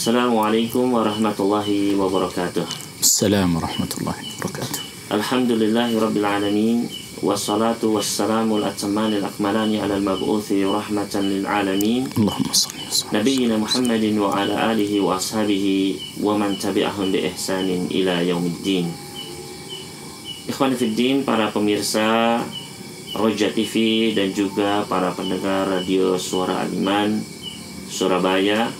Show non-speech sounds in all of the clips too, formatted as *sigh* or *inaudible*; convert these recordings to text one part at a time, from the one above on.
Assalamualaikum warahmatullahi wabarakatuh. Assalamualaikum warahmatullahi wabarakatuh. Alhamdulillahi rabbil alamin wassalatu wassalamu al-atamani al-akmalani ala al-mab'uthi rahmatan lil alamin. Allahumma salli wa Nabiyyina Muhammadin wa ala alihi wa ashabihi wa man tabi'ahum bi ihsanin ila yaumiddin. Ikhwan fiddin, para pemirsa Roja TV dan juga para pendengar radio Suara Aliman Surabaya. Surabaya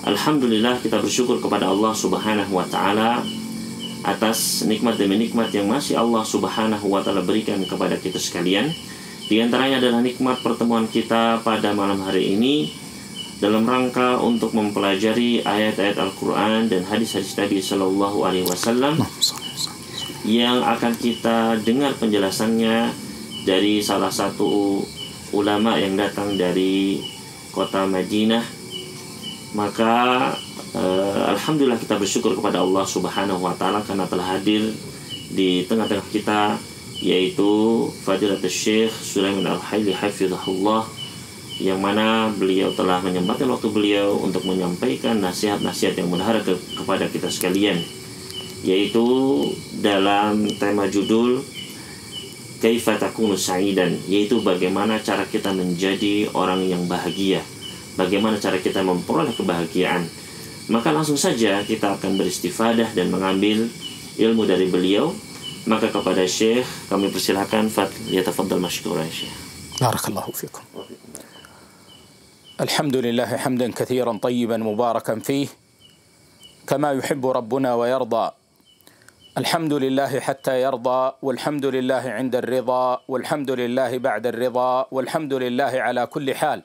Alhamdulillah kita bersyukur kepada Allah Subhanahu wa taala atas nikmat demi nikmat yang masih Allah Subhanahu wa taala berikan kepada kita sekalian. Di antaranya adalah nikmat pertemuan kita pada malam hari ini dalam rangka untuk mempelajari ayat-ayat Al-Qur'an dan hadis-hadis Nabi Sallallahu alaihi wasallam yang akan kita dengar penjelasannya dari salah satu ulama yang datang dari kota Madinah maka uh, alhamdulillah kita bersyukur kepada Allah Subhanahu wa taala karena telah hadir di tengah-tengah kita yaitu Fadilatul Syekh Sulaiman Al-Haili hafizahullah yang mana beliau telah menyempatkan waktu beliau untuk menyampaikan nasihat-nasihat yang berharga ke kepada kita sekalian yaitu dalam tema judul Kaifa takunu sa'idan yaitu bagaimana cara kita menjadi orang yang bahagia Bagaimana cara kita memperoleh kebahagiaan? Maka langsung saja kita akan beristifadah dan mengambil ilmu dari beliau. Maka kepada Syekh kami persilahkan Fat ya tafadhal masykurah Syekh. Barakallahu fikum. الحمد لله حمدا كثيرا طيبا مباركا فيه كما يحب ربنا ويرضى الحمد لله حتى يرضى والحمد لله عند الرضا والحمد لله بعد الرضا والحمد لله على كل حال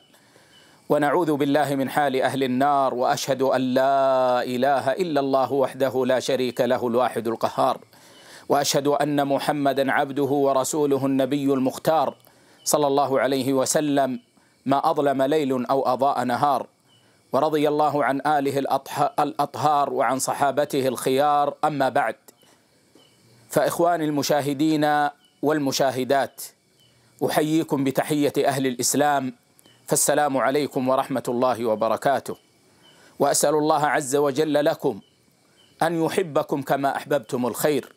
ونعوذ بالله من حال اهل النار واشهد ان لا اله الا الله وحده لا شريك له الواحد القهار واشهد ان محمدا عبده ورسوله النبي المختار صلى الله عليه وسلم ما اظلم ليل او اضاء نهار ورضي الله عن اله الاطهار وعن صحابته الخيار اما بعد فاخواني المشاهدين والمشاهدات احييكم بتحيه اهل الاسلام فالسلام عليكم ورحمه الله وبركاته واسال الله عز وجل لكم ان يحبكم كما احببتم الخير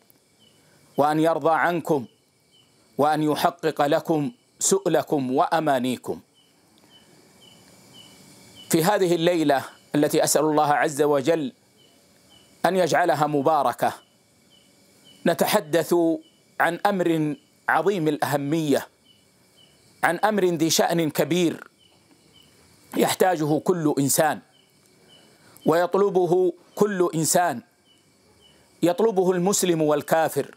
وان يرضى عنكم وان يحقق لكم سؤلكم وامانيكم في هذه الليله التي اسال الله عز وجل ان يجعلها مباركه نتحدث عن امر عظيم الاهميه عن امر ذي شان كبير يحتاجه كل انسان ويطلبه كل انسان يطلبه المسلم والكافر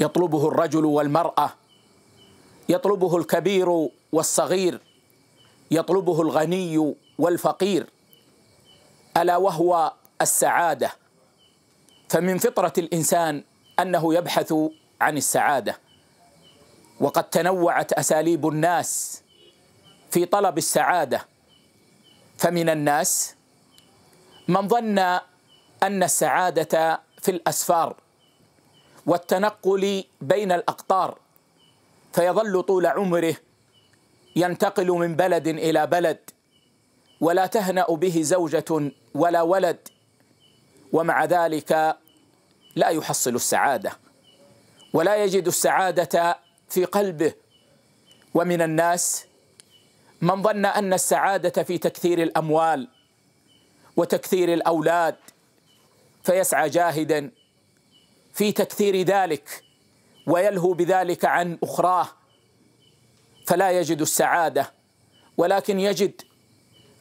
يطلبه الرجل والمراه يطلبه الكبير والصغير يطلبه الغني والفقير الا وهو السعاده فمن فطره الانسان انه يبحث عن السعاده وقد تنوعت اساليب الناس في طلب السعاده فمن الناس من ظن ان السعاده في الاسفار والتنقل بين الاقطار فيظل طول عمره ينتقل من بلد الى بلد ولا تهنا به زوجه ولا ولد ومع ذلك لا يحصل السعاده ولا يجد السعاده في قلبه ومن الناس من ظن ان السعاده في تكثير الاموال وتكثير الاولاد فيسعى جاهدا في تكثير ذلك ويلهو بذلك عن اخراه فلا يجد السعاده ولكن يجد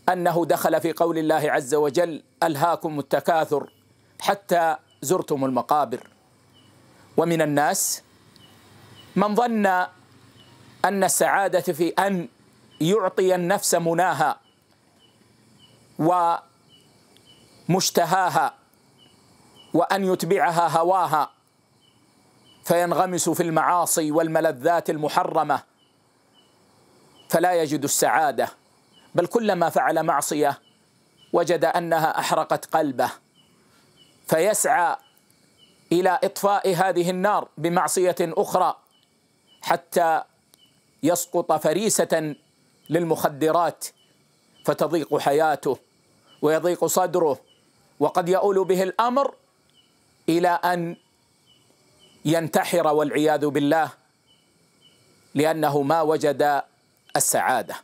انه دخل في قول الله عز وجل الهاكم التكاثر حتى زرتم المقابر ومن الناس من ظن ان السعاده في ان يعطي النفس مناها ومشتهاها وان يتبعها هواها فينغمس في المعاصي والملذات المحرمه فلا يجد السعاده بل كلما فعل معصيه وجد انها احرقت قلبه فيسعى الى اطفاء هذه النار بمعصيه اخرى حتى يسقط فريسه للمخدرات فتضيق حياته ويضيق صدره وقد يؤول به الامر الى ان ينتحر والعياذ بالله لانه ما وجد السعاده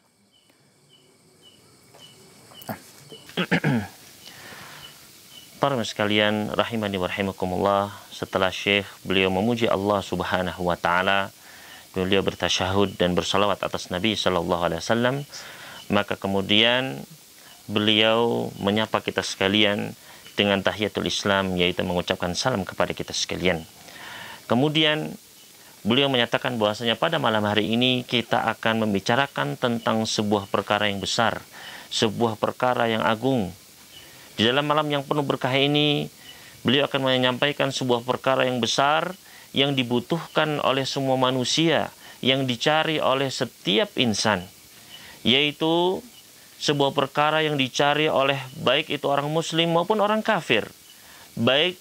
Para sekalian rahimani wa rahimakumullah setelah Syekh beliau memuji Allah Subhanahu wa taala beliau bertasyahud dan bersalawat atas Nabi Shallallahu Alaihi Wasallam maka kemudian beliau menyapa kita sekalian dengan tahiyatul Islam yaitu mengucapkan salam kepada kita sekalian kemudian beliau menyatakan bahwasanya pada malam hari ini kita akan membicarakan tentang sebuah perkara yang besar, sebuah perkara yang agung. Di dalam malam yang penuh berkah ini, beliau akan menyampaikan sebuah perkara yang besar yang dibutuhkan oleh semua manusia, yang dicari oleh setiap insan, yaitu sebuah perkara yang dicari oleh baik itu orang muslim maupun orang kafir, baik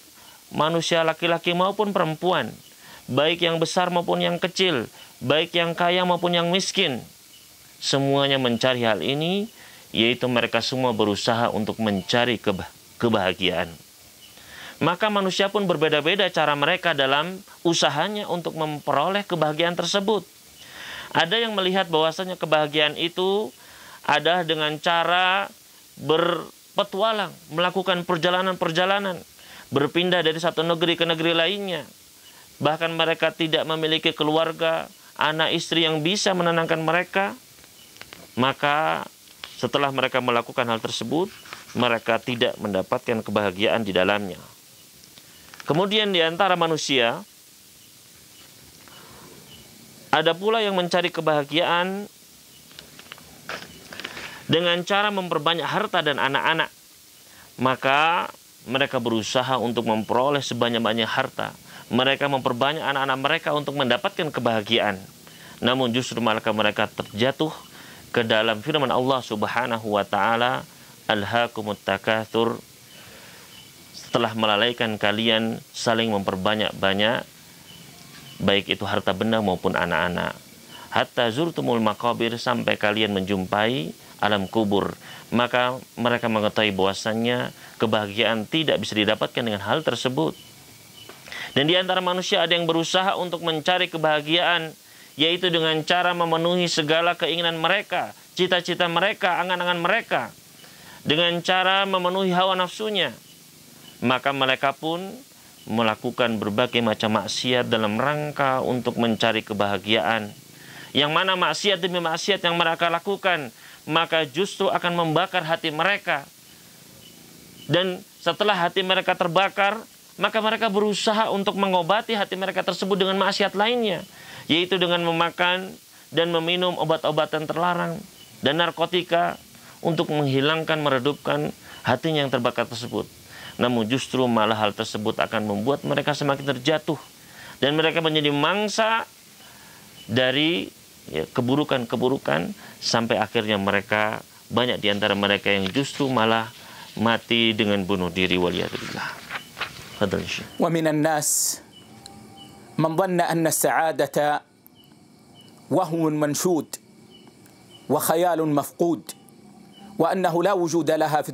manusia laki-laki maupun perempuan, baik yang besar maupun yang kecil, baik yang kaya maupun yang miskin. Semuanya mencari hal ini, yaitu mereka semua berusaha untuk mencari kebahagiaan. Maka manusia pun berbeda-beda cara mereka dalam usahanya untuk memperoleh kebahagiaan tersebut. Ada yang melihat bahwasanya kebahagiaan itu ada dengan cara berpetualang, melakukan perjalanan-perjalanan, berpindah dari satu negeri ke negeri lainnya. Bahkan mereka tidak memiliki keluarga, anak istri yang bisa menenangkan mereka. Maka setelah mereka melakukan hal tersebut, mereka tidak mendapatkan kebahagiaan di dalamnya. Kemudian di antara manusia ada pula yang mencari kebahagiaan dengan cara memperbanyak harta dan anak-anak. Maka mereka berusaha untuk memperoleh sebanyak-banyak harta. Mereka memperbanyak anak-anak mereka untuk mendapatkan kebahagiaan. Namun justru mereka mereka terjatuh ke dalam firman Allah Subhanahu wa taala, "Alhaakumut takatsur telah melalaikan kalian saling memperbanyak-banyak baik itu harta benda maupun anak-anak hatta zurtumul makabir sampai kalian menjumpai alam kubur maka mereka mengetahui bahwasannya kebahagiaan tidak bisa didapatkan dengan hal tersebut dan di antara manusia ada yang berusaha untuk mencari kebahagiaan yaitu dengan cara memenuhi segala keinginan mereka, cita-cita mereka, angan-angan mereka dengan cara memenuhi hawa nafsunya maka mereka pun melakukan berbagai macam maksiat dalam rangka untuk mencari kebahagiaan. Yang mana maksiat demi maksiat yang mereka lakukan, maka justru akan membakar hati mereka. Dan setelah hati mereka terbakar, maka mereka berusaha untuk mengobati hati mereka tersebut dengan maksiat lainnya, yaitu dengan memakan dan meminum obat-obatan terlarang dan narkotika untuk menghilangkan meredupkan hati yang terbakar tersebut. Namun justru malah hal tersebut akan membuat mereka semakin terjatuh dan mereka menjadi mangsa dari ya, keburukan-keburukan sampai akhirnya mereka banyak di antara mereka yang justru malah mati dengan bunuh diri waliyadzubillah. ومن الناس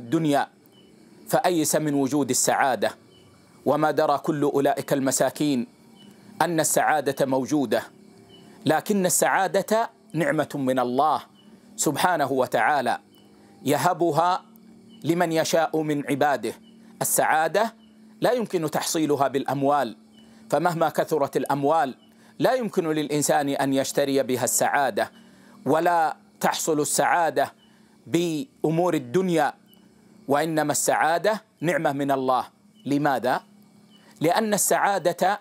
dunya فأيس من وجود السعادة وما درى كل أولئك المساكين أن السعادة موجودة لكن السعادة نعمة من الله سبحانه وتعالى يهبها لمن يشاء من عباده السعادة لا يمكن تحصيلها بالأموال فمهما كثرت الأموال لا يمكن للإنسان أن يشتري بها السعادة ولا تحصل السعادة بأمور الدنيا وانما السعاده نعمه من الله لماذا لان السعاده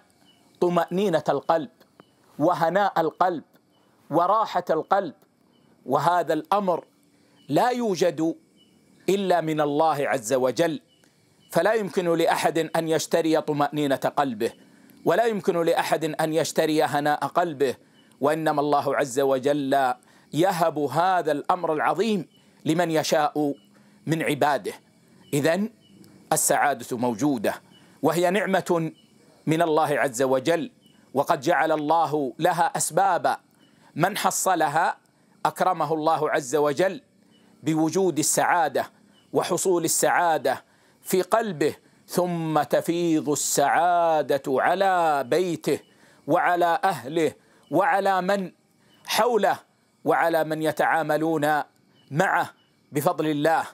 طمانينه القلب وهناء القلب وراحه القلب وهذا الامر لا يوجد الا من الله عز وجل فلا يمكن لاحد ان يشتري طمانينه قلبه ولا يمكن لاحد ان يشتري هناء قلبه وانما الله عز وجل يهب هذا الامر العظيم لمن يشاء من عباده إذا السعادة موجودة وهي نعمة من الله عز وجل وقد جعل الله لها أسبابا من حصلها أكرمه الله عز وجل بوجود السعادة وحصول السعادة في قلبه ثم تفيض السعادة على بيته وعلى أهله وعلى من حوله وعلى من يتعاملون معه بفضل الله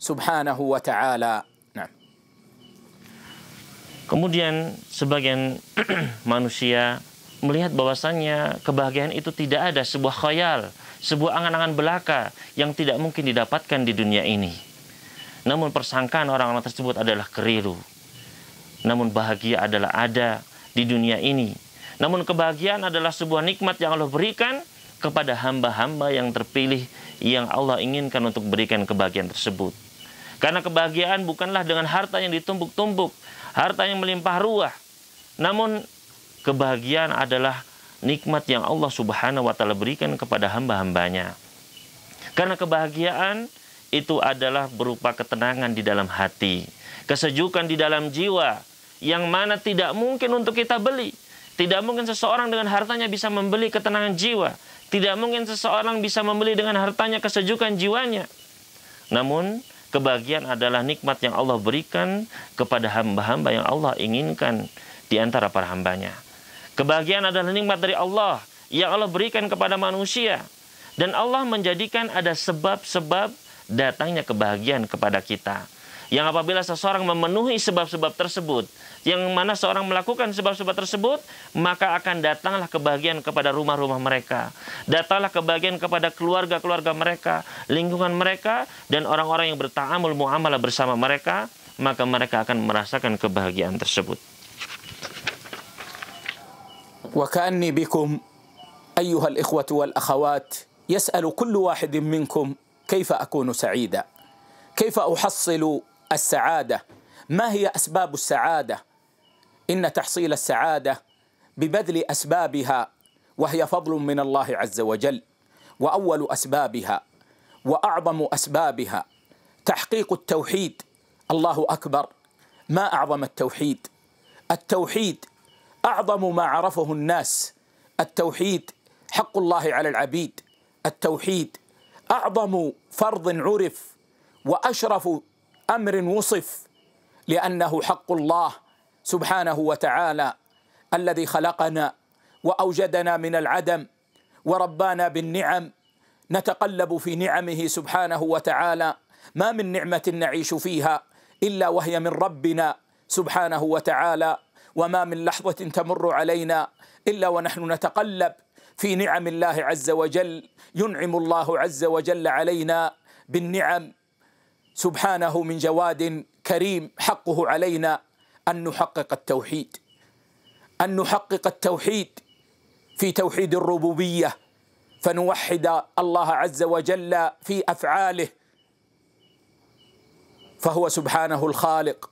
subhanahu wa ta'ala. Nah. Kemudian sebagian *clears throat* manusia melihat bahwasannya kebahagiaan itu tidak ada sebuah khayal, sebuah angan-angan belaka yang tidak mungkin didapatkan di dunia ini. Namun persangkaan orang-orang tersebut adalah keriru. Namun bahagia adalah ada di dunia ini. Namun kebahagiaan adalah sebuah nikmat yang Allah berikan kepada hamba-hamba yang terpilih yang Allah inginkan untuk berikan kebahagiaan tersebut. Karena kebahagiaan bukanlah dengan harta yang ditumpuk-tumpuk, harta yang melimpah ruah. Namun kebahagiaan adalah nikmat yang Allah Subhanahu wa taala berikan kepada hamba-hambanya. Karena kebahagiaan itu adalah berupa ketenangan di dalam hati, kesejukan di dalam jiwa yang mana tidak mungkin untuk kita beli. Tidak mungkin seseorang dengan hartanya bisa membeli ketenangan jiwa. Tidak mungkin seseorang bisa membeli dengan hartanya kesejukan jiwanya. Namun, Kebahagiaan adalah nikmat yang Allah berikan kepada hamba-hamba yang Allah inginkan di antara para hambanya. Kebahagiaan adalah nikmat dari Allah yang Allah berikan kepada manusia. Dan Allah menjadikan ada sebab-sebab datangnya kebahagiaan kepada kita. Yang apabila seseorang memenuhi sebab-sebab tersebut, yang mana seorang melakukan sebab-sebab tersebut, maka akan datanglah kebahagiaan kepada rumah-rumah mereka. Datanglah kebahagiaan kepada keluarga-keluarga mereka, lingkungan mereka, dan orang-orang yang bertaamul muamalah bersama mereka, maka mereka akan merasakan kebahagiaan tersebut. وكأني بكم أيها الإخوة والأخوات يسأل كل واحد منكم كيف أكون سعيدا كيف أحصل السعاده ما هي اسباب السعاده ان تحصيل السعاده ببذل اسبابها وهي فضل من الله عز وجل واول اسبابها واعظم اسبابها تحقيق التوحيد الله اكبر ما اعظم التوحيد التوحيد اعظم ما عرفه الناس التوحيد حق الله على العبيد التوحيد اعظم فرض عرف واشرف امر وصف لانه حق الله سبحانه وتعالى الذي خلقنا واوجدنا من العدم وربانا بالنعم نتقلب في نعمه سبحانه وتعالى ما من نعمه نعيش فيها الا وهي من ربنا سبحانه وتعالى وما من لحظه تمر علينا الا ونحن نتقلب في نعم الله عز وجل ينعم الله عز وجل علينا بالنعم سبحانه من جواد كريم حقه علينا ان نحقق التوحيد ان نحقق التوحيد في توحيد الربوبيه فنوحد الله عز وجل في افعاله فهو سبحانه الخالق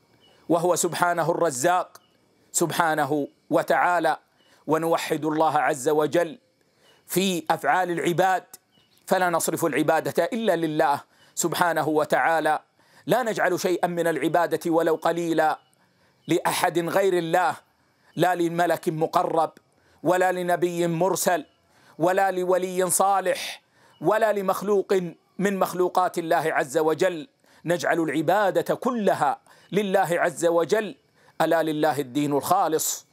وهو سبحانه الرزاق سبحانه وتعالى ونوحد الله عز وجل في افعال العباد فلا نصرف العباده الا لله سبحانه وتعالى لا نجعل شيئا من العباده ولو قليلا لاحد غير الله لا لملك مقرب ولا لنبي مرسل ولا لولي صالح ولا لمخلوق من مخلوقات الله عز وجل نجعل العباده كلها لله عز وجل الا لله الدين الخالص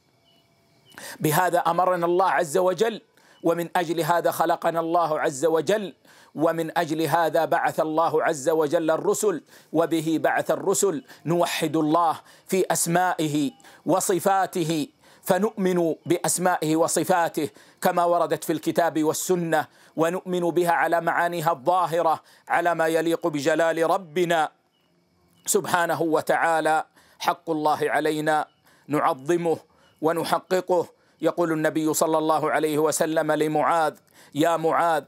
بهذا امرنا الله عز وجل ومن اجل هذا خلقنا الله عز وجل ومن اجل هذا بعث الله عز وجل الرسل وبه بعث الرسل نوحد الله في اسمائه وصفاته فنؤمن باسمائه وصفاته كما وردت في الكتاب والسنه ونؤمن بها على معانيها الظاهره على ما يليق بجلال ربنا سبحانه وتعالى حق الله علينا نعظمه ونحققه يقول النبي صلى الله عليه وسلم لمعاذ يا معاذ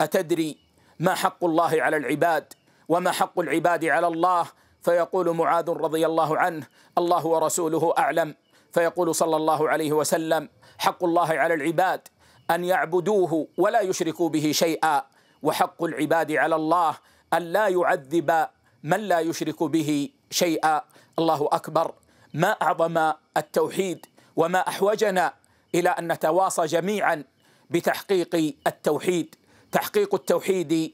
أتدري ما حق الله على العباد وما حق العباد على الله فيقول معاذ رضي الله عنه الله ورسوله أعلم فيقول صلى الله عليه وسلم حق الله على العباد أن يعبدوه ولا يشركوا به شيئا وحق العباد على الله أن لا يعذب من لا يشرك به شيئا الله أكبر ما أعظم التوحيد وما أحوجنا الى ان نتواصى جميعا بتحقيق التوحيد تحقيق التوحيد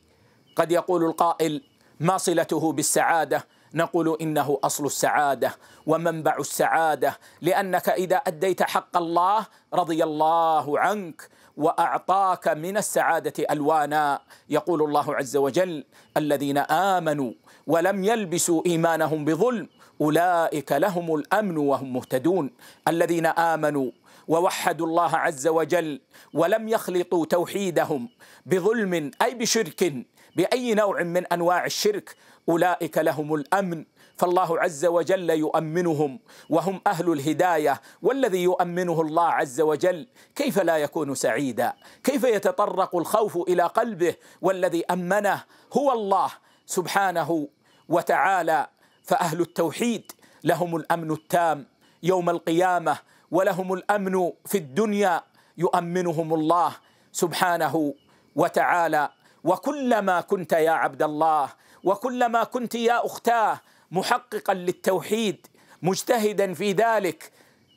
قد يقول القائل ما صلته بالسعاده نقول انه اصل السعاده ومنبع السعاده لانك اذا اديت حق الله رضي الله عنك واعطاك من السعاده الوانا يقول الله عز وجل الذين امنوا ولم يلبسوا ايمانهم بظلم اولئك لهم الامن وهم مهتدون الذين امنوا ووحدوا الله عز وجل ولم يخلطوا توحيدهم بظلم اي بشرك باي نوع من انواع الشرك اولئك لهم الامن فالله عز وجل يؤمنهم وهم اهل الهدايه والذي يؤمنه الله عز وجل كيف لا يكون سعيدا؟ كيف يتطرق الخوف الى قلبه والذي امنه هو الله سبحانه وتعالى فاهل التوحيد لهم الامن التام يوم القيامه ولهم الامن في الدنيا يؤمنهم الله سبحانه وتعالى وكلما كنت يا عبد الله وكلما كنت يا اختاه محققا للتوحيد مجتهدا في ذلك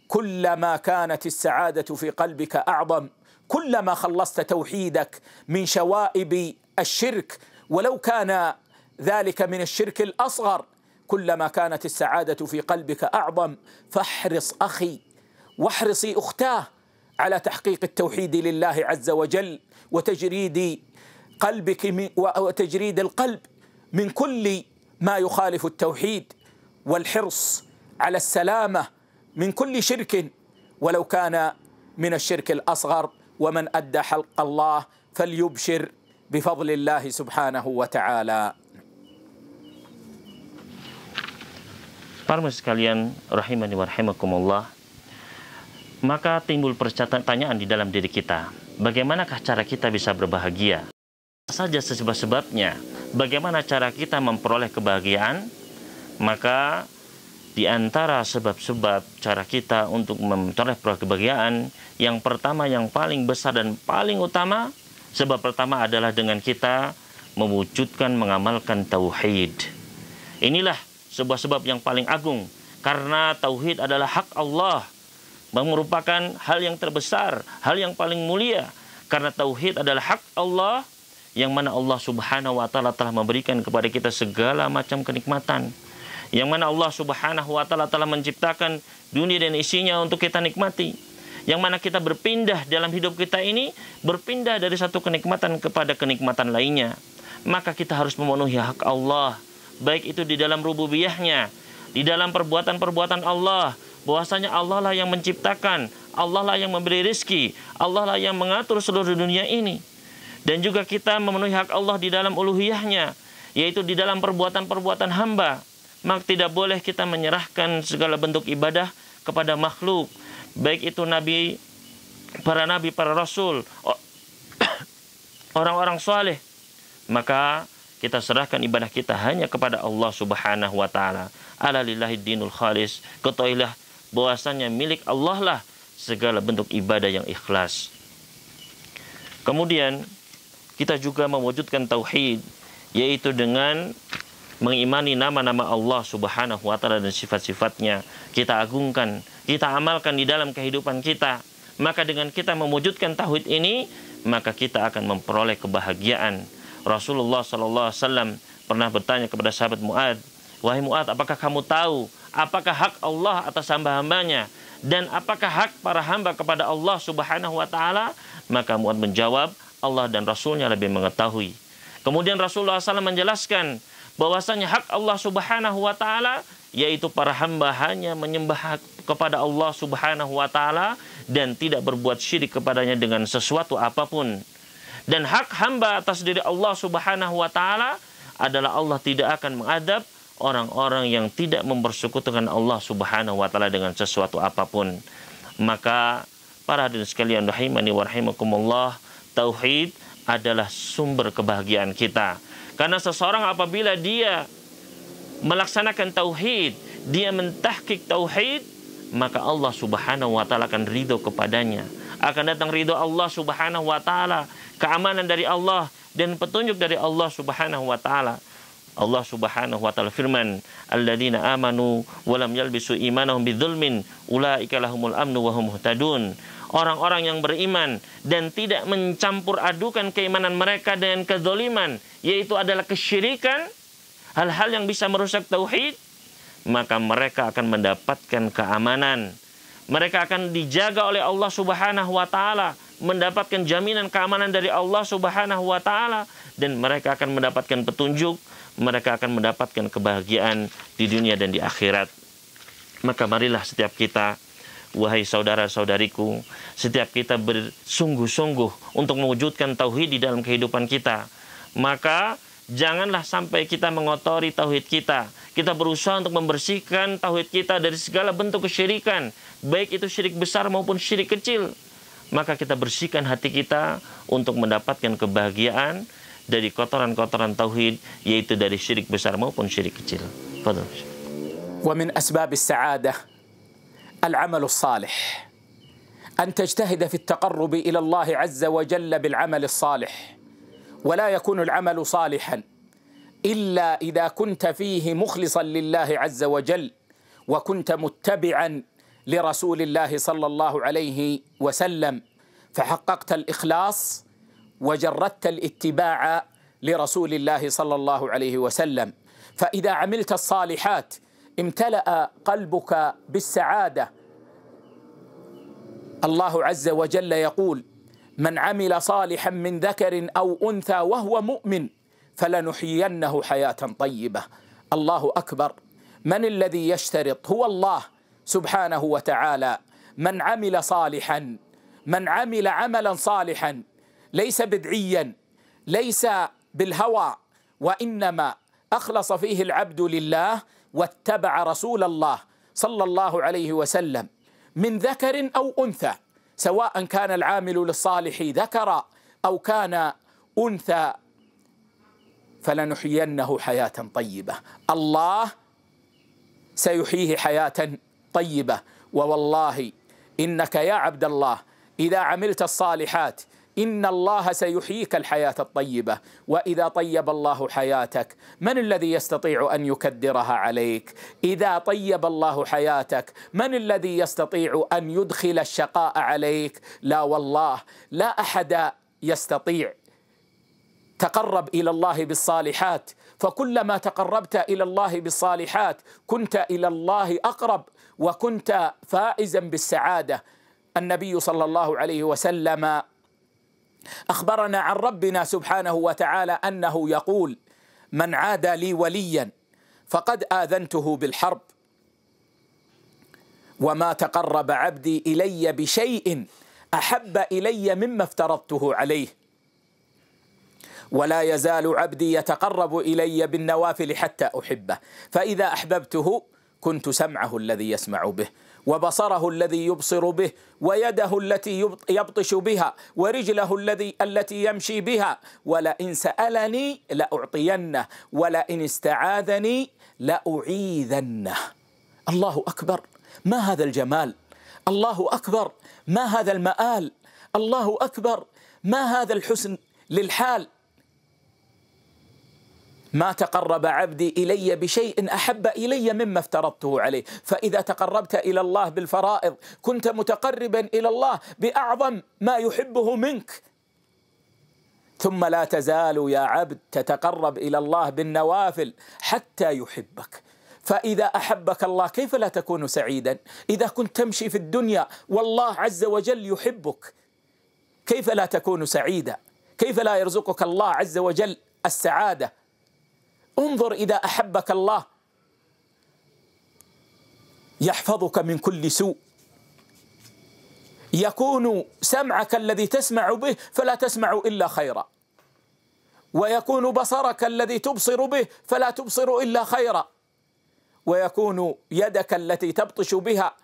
كلما كانت السعاده في قلبك اعظم كلما خلصت توحيدك من شوائب الشرك ولو كان ذلك من الشرك الاصغر كلما كانت السعاده في قلبك اعظم فاحرص اخي واحرصي اختاه على تحقيق التوحيد لله عز وجل وتجريد قلبك وتجريد القلب من كل ما يخالف التوحيد والحرص على السلامه من كل شرك ولو كان من الشرك الاصغر ومن ادى حلق الله فليبشر بفضل الله سبحانه وتعالى. Para sekalian rahimani warhamakumullah maka timbul pertanyaan di dalam diri kita. Bagaimanakah cara kita bisa berbahagia? Saja sebab-sebabnya. Bagaimana cara kita memperoleh kebahagiaan? Maka di antara sebab-sebab cara kita untuk memperoleh kebahagiaan, yang pertama yang paling besar dan paling utama, sebab pertama adalah dengan kita mewujudkan mengamalkan tauhid. Inilah sebuah sebab yang paling agung karena tauhid adalah hak Allah merupakan hal yang terbesar, hal yang paling mulia karena tauhid adalah hak Allah yang mana Allah Subhanahu wa taala telah memberikan kepada kita segala macam kenikmatan. Yang mana Allah Subhanahu wa taala telah menciptakan dunia dan isinya untuk kita nikmati. Yang mana kita berpindah dalam hidup kita ini berpindah dari satu kenikmatan kepada kenikmatan lainnya. Maka kita harus memenuhi hak Allah, baik itu di dalam rububiyahnya, di dalam perbuatan-perbuatan Allah, bahwasanya Allah lah yang menciptakan, Allah lah yang memberi rizki, Allah lah yang mengatur seluruh dunia ini. Dan juga kita memenuhi hak Allah di dalam uluhiyahnya, yaitu di dalam perbuatan-perbuatan hamba. Maka tidak boleh kita menyerahkan segala bentuk ibadah kepada makhluk, baik itu nabi, para nabi, para rasul, *coughs* orang-orang soleh. Maka kita serahkan ibadah kita hanya kepada Allah Subhanahu wa taala. Alalillahi dinul khalis. Ketahuilah bahwasanya milik Allah lah segala bentuk ibadah yang ikhlas. Kemudian kita juga mewujudkan tauhid yaitu dengan mengimani nama-nama Allah Subhanahu wa taala dan sifat-sifatnya. Kita agungkan, kita amalkan di dalam kehidupan kita. Maka dengan kita mewujudkan tauhid ini, maka kita akan memperoleh kebahagiaan. Rasulullah sallallahu alaihi wasallam pernah bertanya kepada sahabat Muad, "Wahai Muad, apakah kamu tahu apakah hak Allah atas hamba-hambanya dan apakah hak para hamba kepada Allah Subhanahu wa taala? Maka Muad menjawab, Allah dan Rasulnya lebih mengetahui. Kemudian Rasulullah SAW menjelaskan bahwasanya hak Allah Subhanahu wa taala yaitu para hamba hanya menyembah kepada Allah Subhanahu wa taala dan tidak berbuat syirik kepadanya dengan sesuatu apapun. Dan hak hamba atas diri Allah Subhanahu wa taala adalah Allah tidak akan mengadab orang-orang yang tidak mempersekutukan Allah Subhanahu wa taala dengan sesuatu apapun. Maka para hadirin sekalian rahimani wa rahimakumullah, tauhid adalah sumber kebahagiaan kita. Karena seseorang apabila dia melaksanakan tauhid, dia mentahkik tauhid, maka Allah Subhanahu wa taala akan ridho kepadanya. Akan datang ridho Allah Subhanahu wa taala, keamanan dari Allah dan petunjuk dari Allah Subhanahu wa taala. Allah Subhanahu wa taala firman, "Alladzina amanu wa lam yalbisu imanahum bidzulmin ulaika lahumul amnu wa hum muhtadun." Orang-orang yang beriman dan tidak mencampur adukan keimanan mereka dengan kezoliman, yaitu adalah kesyirikan, hal-hal yang bisa merusak tauhid, maka mereka akan mendapatkan keamanan. Mereka akan dijaga oleh Allah Subhanahu wa taala, mendapatkan jaminan keamanan dari Allah Subhanahu wa taala dan mereka akan mendapatkan petunjuk mereka akan mendapatkan kebahagiaan di dunia dan di akhirat. Maka marilah setiap kita Wahai saudara-saudariku, setiap kita bersungguh-sungguh untuk mewujudkan tauhid di dalam kehidupan kita, maka janganlah sampai kita mengotori tauhid kita. Kita berusaha untuk membersihkan tauhid kita dari segala bentuk kesyirikan, baik itu syirik besar maupun syirik kecil. Maka kita bersihkan hati kita untuk mendapatkan kebahagiaan dari kotoran-kotoran tauhid yaitu dari syirik besar maupun syirik kecil. Fadal. ومن أسباب السعادة العمل الصالح أن تجتهد في التقرب إلى الله عز وجل بالعمل الصالح ولا يكون العمل صالحا إلا إذا كنت فيه مخلصا لله عز وجل وكنت متبعا لرسول الله صلى الله عليه وسلم فحققت الإخلاص وجردت الاتباع لرسول الله صلى الله عليه وسلم فاذا عملت الصالحات امتلا قلبك بالسعاده الله عز وجل يقول من عمل صالحا من ذكر او انثى وهو مؤمن فلنحيينه حياه طيبه الله اكبر من الذي يشترط هو الله سبحانه وتعالى من عمل صالحا من عمل عملا صالحا ليس بدعيا ليس بالهوى وانما اخلص فيه العبد لله واتبع رسول الله صلى الله عليه وسلم من ذكر او انثى سواء كان العامل للصالح ذكرا او كان انثى فلنحيينه حياه طيبه الله سيحييه حياه طيبه ووالله انك يا عبد الله اذا عملت الصالحات إن الله سيحييك الحياة الطيبة وإذا طيب الله حياتك من الذي يستطيع أن يكدرها عليك إذا طيب الله حياتك من الذي يستطيع أن يدخل الشقاء عليك لا والله لا أحد يستطيع تقرب الى الله بالصالحات فكلما تقربت الى الله بالصالحات كنت الى الله اقرب وكنت فائزا بالسعاده النبي صلى الله عليه وسلم اخبرنا عن ربنا سبحانه وتعالى انه يقول من عادى لي وليا فقد اذنته بالحرب وما تقرب عبدي الي بشيء احب الي مما افترضته عليه ولا يزال عبدي يتقرب الي بالنوافل حتى احبه فاذا احببته كنت سمعه الذي يسمع به وبصره الذي يبصر به ويده التي يبطش بها ورجله الذي التي يمشي بها ولئن سألني لأعطينه ولئن استعاذني لأعيذنه الله أكبر ما هذا الجمال الله أكبر ما هذا المآل الله أكبر ما هذا الحسن للحال ما تقرب عبدي الي بشيء احب الي مما افترضته عليه، فاذا تقربت الى الله بالفرائض كنت متقربا الى الله باعظم ما يحبه منك. ثم لا تزال يا عبد تتقرب الى الله بالنوافل حتى يحبك. فإذا أحبك الله كيف لا تكون سعيدا؟ إذا كنت تمشي في الدنيا والله عز وجل يحبك كيف لا تكون سعيدا؟ كيف لا يرزقك الله عز وجل السعاده انظر إذا أحبك الله يحفظك من كل سوء يكون سمعك الذي تسمع به فلا تسمع إلا خيرا ويكون بصرك الذي تبصر به فلا تبصر إلا خيرا ويكون يدك التي تبطش بها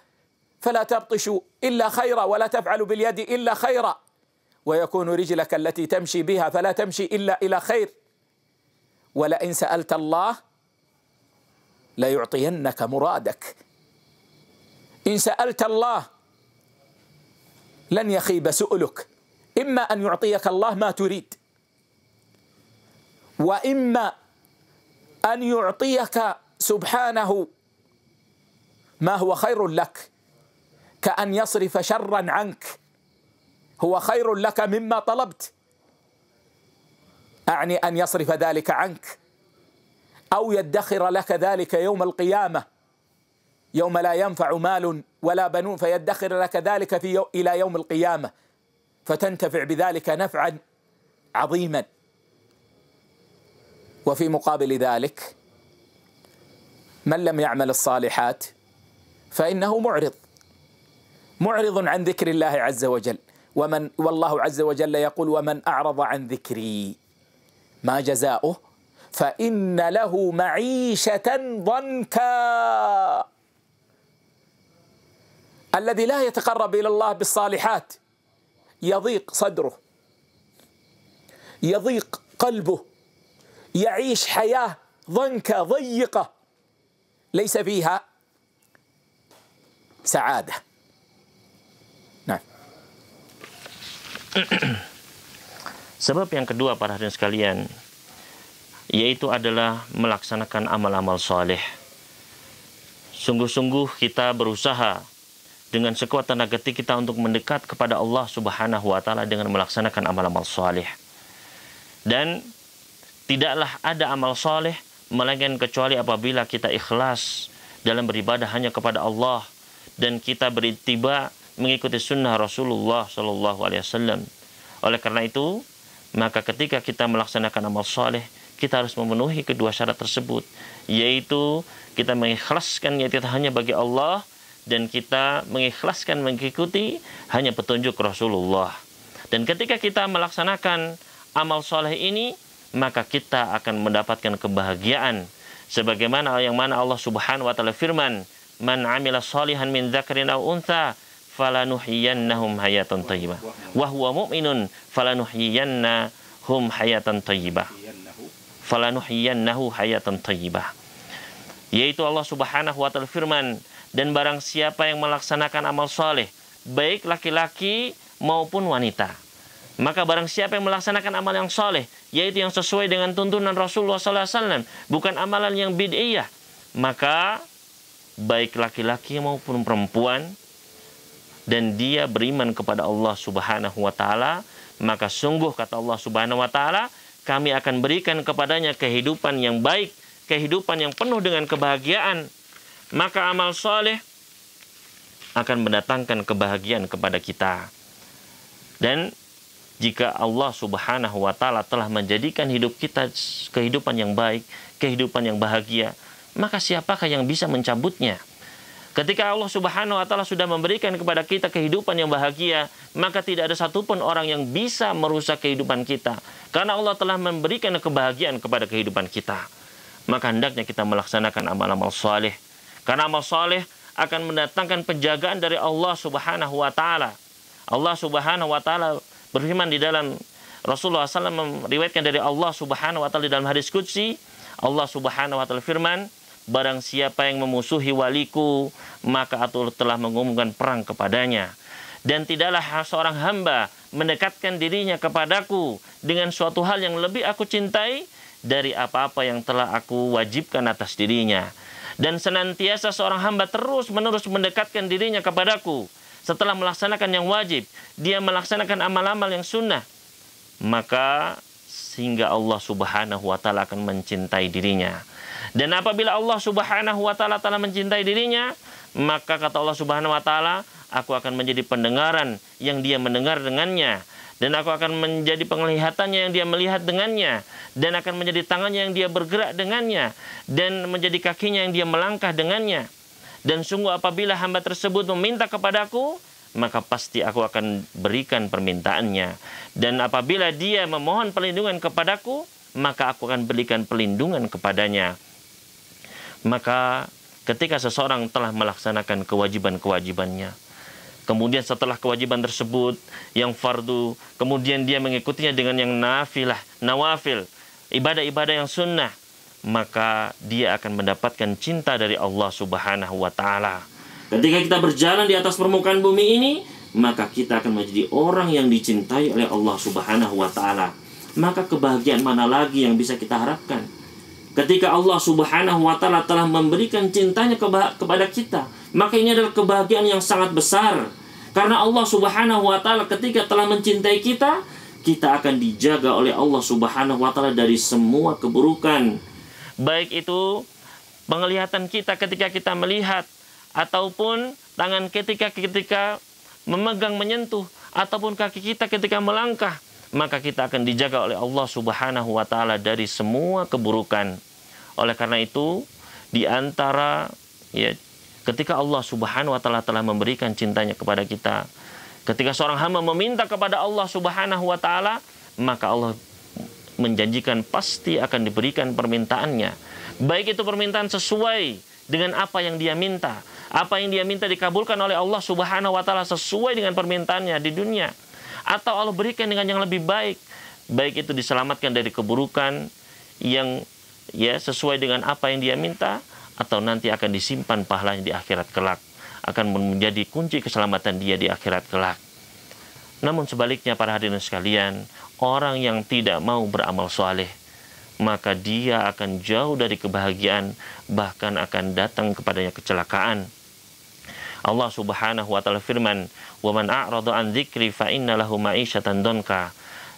فلا تبطش إلا خيرا ولا تفعل باليد إلا خيرا ويكون رجلك التي تمشي بها فلا تمشي إلا إلى خير ولئن سألت الله ليعطينك مرادك إن سألت الله لن يخيب سؤلك إما أن يعطيك الله ما تريد وإما أن يعطيك سبحانه ما هو خير لك كأن يصرف شرا عنك هو خير لك مما طلبت اعني ان يصرف ذلك عنك او يدخر لك ذلك يوم القيامه يوم لا ينفع مال ولا بنون فيدخر لك ذلك في يو الى يوم القيامه فتنتفع بذلك نفعا عظيما وفي مقابل ذلك من لم يعمل الصالحات فانه معرض معرض عن ذكر الله عز وجل ومن والله عز وجل يقول ومن اعرض عن ذكري ما جزاؤه فإن له معيشة ضنكا الذي لا يتقرب إلى الله بالصالحات يضيق صدره يضيق قلبه يعيش حياة ضنكة ضيقة ليس فيها سعادة نعم *coughs* Sebab yang kedua para hadirin sekalian, yaitu adalah melaksanakan amal-amal soleh. Sungguh-sungguh kita berusaha dengan sekuat tenaga kita untuk mendekat kepada Allah Subhanahu wa taala dengan melaksanakan amal-amal soleh. Dan tidaklah ada amal soleh melainkan kecuali apabila kita ikhlas dalam beribadah hanya kepada Allah dan kita beritiba mengikuti sunnah Rasulullah Shallallahu Alaihi Wasallam. Oleh karena itu, maka ketika kita melaksanakan amal soleh, kita harus memenuhi kedua syarat tersebut, yaitu kita mengikhlaskan niat kita hanya bagi Allah dan kita mengikhlaskan mengikuti hanya petunjuk Rasulullah. Dan ketika kita melaksanakan amal soleh ini, maka kita akan mendapatkan kebahagiaan sebagaimana yang mana Allah Subhanahu wa taala firman, "Man 'amila shalihan min dzakarin aw untha" falanuhiyannahum hayatan thayyibah wa huwa mu'minun falanuhiyannahum hayatan thayyibah Falanuhiyannahu hayatan thayyibah yaitu Allah Subhanahu wa taala firman dan barang siapa yang melaksanakan amal soleh baik laki-laki maupun wanita maka barang siapa yang melaksanakan amal yang soleh yaitu yang sesuai dengan tuntunan Rasulullah SAW bukan amalan yang bid'iyah maka baik laki-laki maupun perempuan dan dia beriman kepada Allah Subhanahu wa taala, maka sungguh kata Allah Subhanahu wa taala, kami akan berikan kepadanya kehidupan yang baik, kehidupan yang penuh dengan kebahagiaan. Maka amal soleh akan mendatangkan kebahagiaan kepada kita. Dan jika Allah Subhanahu wa taala telah menjadikan hidup kita kehidupan yang baik, kehidupan yang bahagia, maka siapakah yang bisa mencabutnya? Ketika Allah Subhanahu wa taala sudah memberikan kepada kita kehidupan yang bahagia, maka tidak ada satupun orang yang bisa merusak kehidupan kita karena Allah telah memberikan kebahagiaan kepada kehidupan kita. Maka hendaknya kita melaksanakan amal-amal soleh, Karena amal soleh akan mendatangkan penjagaan dari Allah Subhanahu wa taala. Allah Subhanahu wa taala berfirman di dalam Rasulullah SAW meriwayatkan dari Allah Subhanahu wa taala di dalam hadis kudsi. Allah Subhanahu wa taala firman, Barang siapa yang memusuhi waliku, maka aku telah mengumumkan perang kepadanya. Dan tidaklah seorang hamba mendekatkan dirinya kepadaku dengan suatu hal yang lebih aku cintai dari apa-apa yang telah aku wajibkan atas dirinya. Dan senantiasa seorang hamba terus-menerus mendekatkan dirinya kepadaku. Setelah melaksanakan yang wajib, dia melaksanakan amal-amal yang sunnah. Maka sehingga Allah Subhanahu wa taala akan mencintai dirinya. Dan apabila Allah Subhanahu wa taala telah mencintai dirinya, maka kata Allah Subhanahu wa taala, aku akan menjadi pendengaran yang dia mendengar dengannya dan aku akan menjadi penglihatannya yang dia melihat dengannya dan akan menjadi tangannya yang dia bergerak dengannya dan menjadi kakinya yang dia melangkah dengannya dan sungguh apabila hamba tersebut meminta kepadaku maka pasti aku akan berikan permintaannya dan apabila dia memohon perlindungan kepadaku maka aku akan berikan perlindungan kepadanya maka ketika seseorang telah melaksanakan kewajiban-kewajibannya, kemudian setelah kewajiban tersebut yang fardu, kemudian dia mengikutinya dengan yang nafilah, nawafil, ibadah-ibadah yang sunnah, maka dia akan mendapatkan cinta dari Allah Subhanahu wa taala. Ketika kita berjalan di atas permukaan bumi ini, maka kita akan menjadi orang yang dicintai oleh Allah Subhanahu wa taala. Maka kebahagiaan mana lagi yang bisa kita harapkan? Ketika Allah Subhanahu wa taala telah memberikan cintanya kepada kita, maka ini adalah kebahagiaan yang sangat besar. Karena Allah Subhanahu wa taala ketika telah mencintai kita, kita akan dijaga oleh Allah Subhanahu wa taala dari semua keburukan. Baik itu penglihatan kita ketika kita melihat ataupun tangan ketika ketika memegang menyentuh ataupun kaki kita ketika melangkah, maka kita akan dijaga oleh Allah Subhanahu wa taala dari semua keburukan. Oleh karena itu, di antara ya ketika Allah Subhanahu wa taala telah memberikan cintanya kepada kita, ketika seorang hamba meminta kepada Allah Subhanahu wa taala, maka Allah menjanjikan pasti akan diberikan permintaannya. Baik itu permintaan sesuai dengan apa yang dia minta. Apa yang dia minta dikabulkan oleh Allah Subhanahu wa taala sesuai dengan permintaannya di dunia atau Allah berikan dengan yang lebih baik. Baik itu diselamatkan dari keburukan yang ya sesuai dengan apa yang dia minta atau nanti akan disimpan pahalanya di akhirat kelak akan menjadi kunci keselamatan dia di akhirat kelak. Namun sebaliknya para hadirin sekalian, orang yang tidak mau beramal soleh, maka dia akan jauh dari kebahagiaan, bahkan akan datang kepadanya kecelakaan. Allah Subhanahu wa taala firman, "Wa man a'rada an dzikri fa inna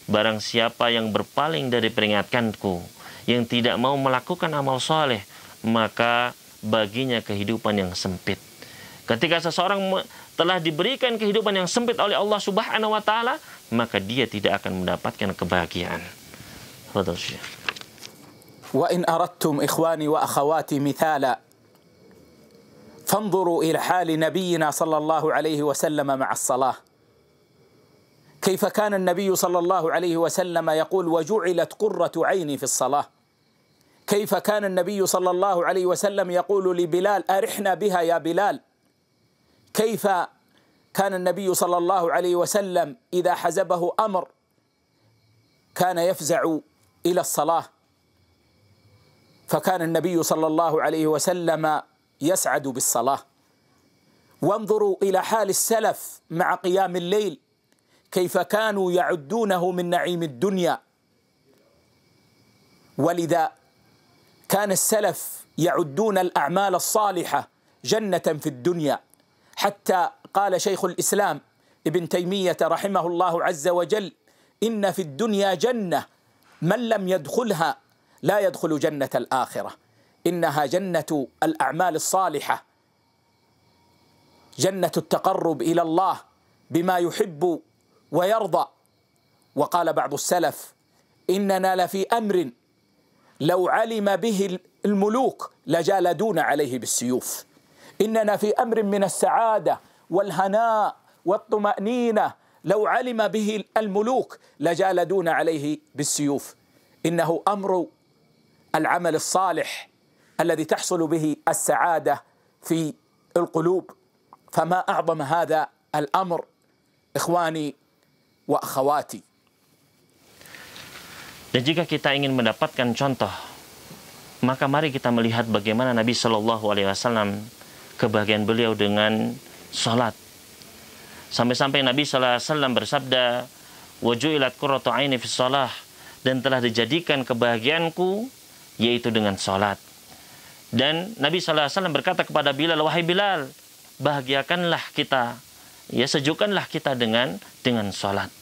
Barang siapa yang berpaling dari peringatkanku, yang tidak mau melakukan amal soleh, maka baginya kehidupan yang sempit. Ketika seseorang telah diberikan kehidupan yang sempit oleh Allah Subhanahu wa taala, maka dia tidak akan mendapatkan kebahagiaan. Wa in aradtum ikhwani wa akhawati mithala فانظروا إلى حال نبينا صلى الله عليه وسلم مع كيف كان النبي صلى الله عليه وسلم يقول وجعلت قرة عيني في الصلاة كيف كان النبي صلى الله عليه وسلم يقول لبلال أرحنا بها يا بلال كيف كان النبي صلى الله عليه وسلم إذا حزبه أمر كان يفزع إلى الصلاة فكان النبي صلى الله عليه وسلم يسعد بالصلاه وانظروا الى حال السلف مع قيام الليل كيف كانوا يعدونه من نعيم الدنيا ولذا كان السلف يعدون الاعمال الصالحه جنه في الدنيا حتى قال شيخ الاسلام ابن تيميه رحمه الله عز وجل ان في الدنيا جنه من لم يدخلها لا يدخل جنه الاخره انها جنه الاعمال الصالحه جنه التقرب الى الله بما يحب ويرضى وقال بعض السلف اننا لفي امر لو علم به الملوك لجالدون عليه بالسيوف اننا في امر من السعاده والهناء والطمانينه لو علم به الملوك لجالدون عليه بالسيوف انه امر العمل الصالح الذي تحصل به السعاده في القلوب فما اعظم هذا الامر اخواني wa akhawati. Dan jika kita ingin mendapatkan contoh, maka mari kita melihat bagaimana Nabi Shallallahu Alaihi Wasallam kebahagiaan beliau dengan sholat. Sampai-sampai Nabi Shallallahu Alaihi Wasallam bersabda, wajulat kuratu aini fi sholah dan telah dijadikan kebahagiaanku yaitu dengan sholat. Dan Nabi Shallallahu Alaihi Wasallam berkata kepada Bilal, wahai Bilal, bahagiakanlah kita, ya sejukkanlah kita dengan dengan sholat.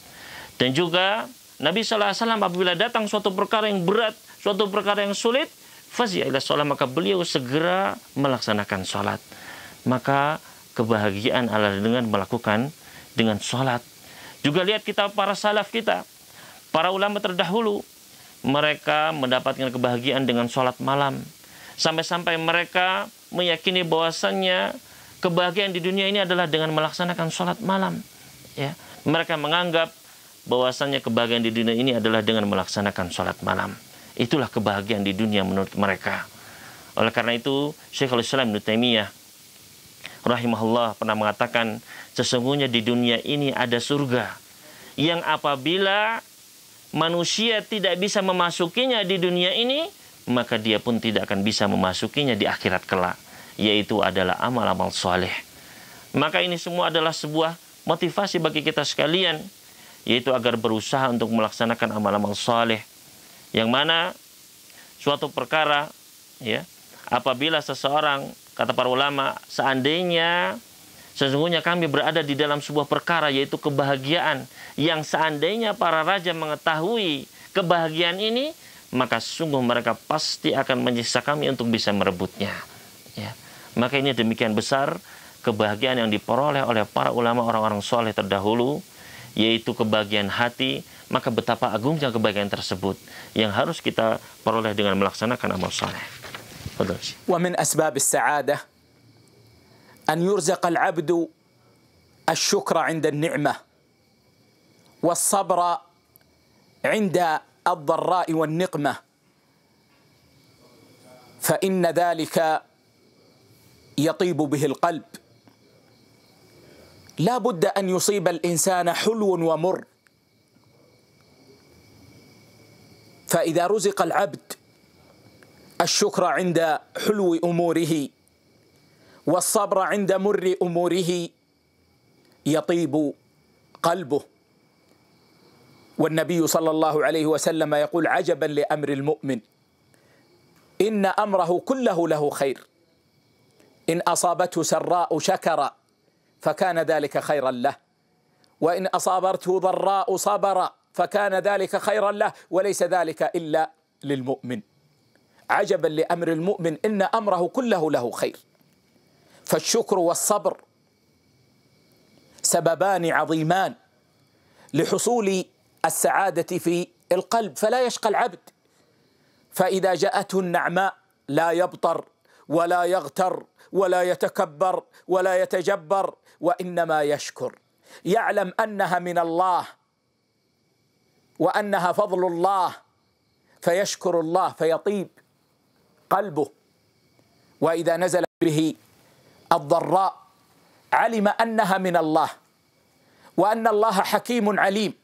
Dan juga Nabi Alaihi Wasallam apabila datang suatu perkara yang berat, suatu perkara yang sulit, fazilah sholat maka beliau segera melaksanakan sholat. Maka kebahagiaan adalah dengan melakukan dengan sholat. Juga lihat kita para salaf kita, para ulama terdahulu, mereka mendapatkan kebahagiaan dengan sholat malam. Sampai-sampai mereka meyakini bahwasannya kebahagiaan di dunia ini adalah dengan melaksanakan sholat malam. Ya, mereka menganggap bahwasannya kebahagiaan di dunia ini adalah dengan melaksanakan sholat malam. Itulah kebahagiaan di dunia menurut mereka. Oleh karena itu, Syekh al Islam Ibnu Taimiyah rahimahullah pernah mengatakan sesungguhnya di dunia ini ada surga yang apabila manusia tidak bisa memasukinya di dunia ini, maka dia pun tidak akan bisa memasukinya di akhirat kelak, yaitu adalah amal-amal soleh. Maka ini semua adalah sebuah motivasi bagi kita sekalian yaitu agar berusaha untuk melaksanakan amal-amal soleh, yang mana suatu perkara ya apabila seseorang kata para ulama seandainya sesungguhnya kami berada di dalam sebuah perkara yaitu kebahagiaan yang seandainya para raja mengetahui kebahagiaan ini maka sungguh mereka pasti akan menyiksa kami untuk bisa merebutnya ya maka ini demikian besar kebahagiaan yang diperoleh oleh para ulama orang-orang soleh terdahulu yaitu kebahagiaan hati, maka betapa agungnya kebahagiaan tersebut yang harus kita peroleh dengan melaksanakan amal saleh. ومن أسباب السعادة أن يرزق العبد الشكر عند النعمة والصبر عند الضراء والنقمة فإن ذلك يطيب به القلب لا بد أن يصيب الإنسان حلو ومر فإذا رزق العبد الشكر عند حلو أموره والصبر عند مر أموره يطيب قلبه والنبي صلى الله عليه وسلم يقول عجبا لأمر المؤمن إن أمره كله له خير إن أصابته سراء شكر فكان ذلك خيرا له وان اصابرته ضراء صبر فكان ذلك خيرا له وليس ذلك الا للمؤمن عجبا لامر المؤمن ان امره كله له خير فالشكر والصبر سببان عظيمان لحصول السعاده في القلب فلا يشقى العبد فاذا جاءته النعماء لا يبطر ولا يغتر ولا يتكبر ولا يتجبر وانما يشكر يعلم انها من الله وانها فضل الله فيشكر الله فيطيب قلبه واذا نزل به الضراء علم انها من الله وان الله حكيم عليم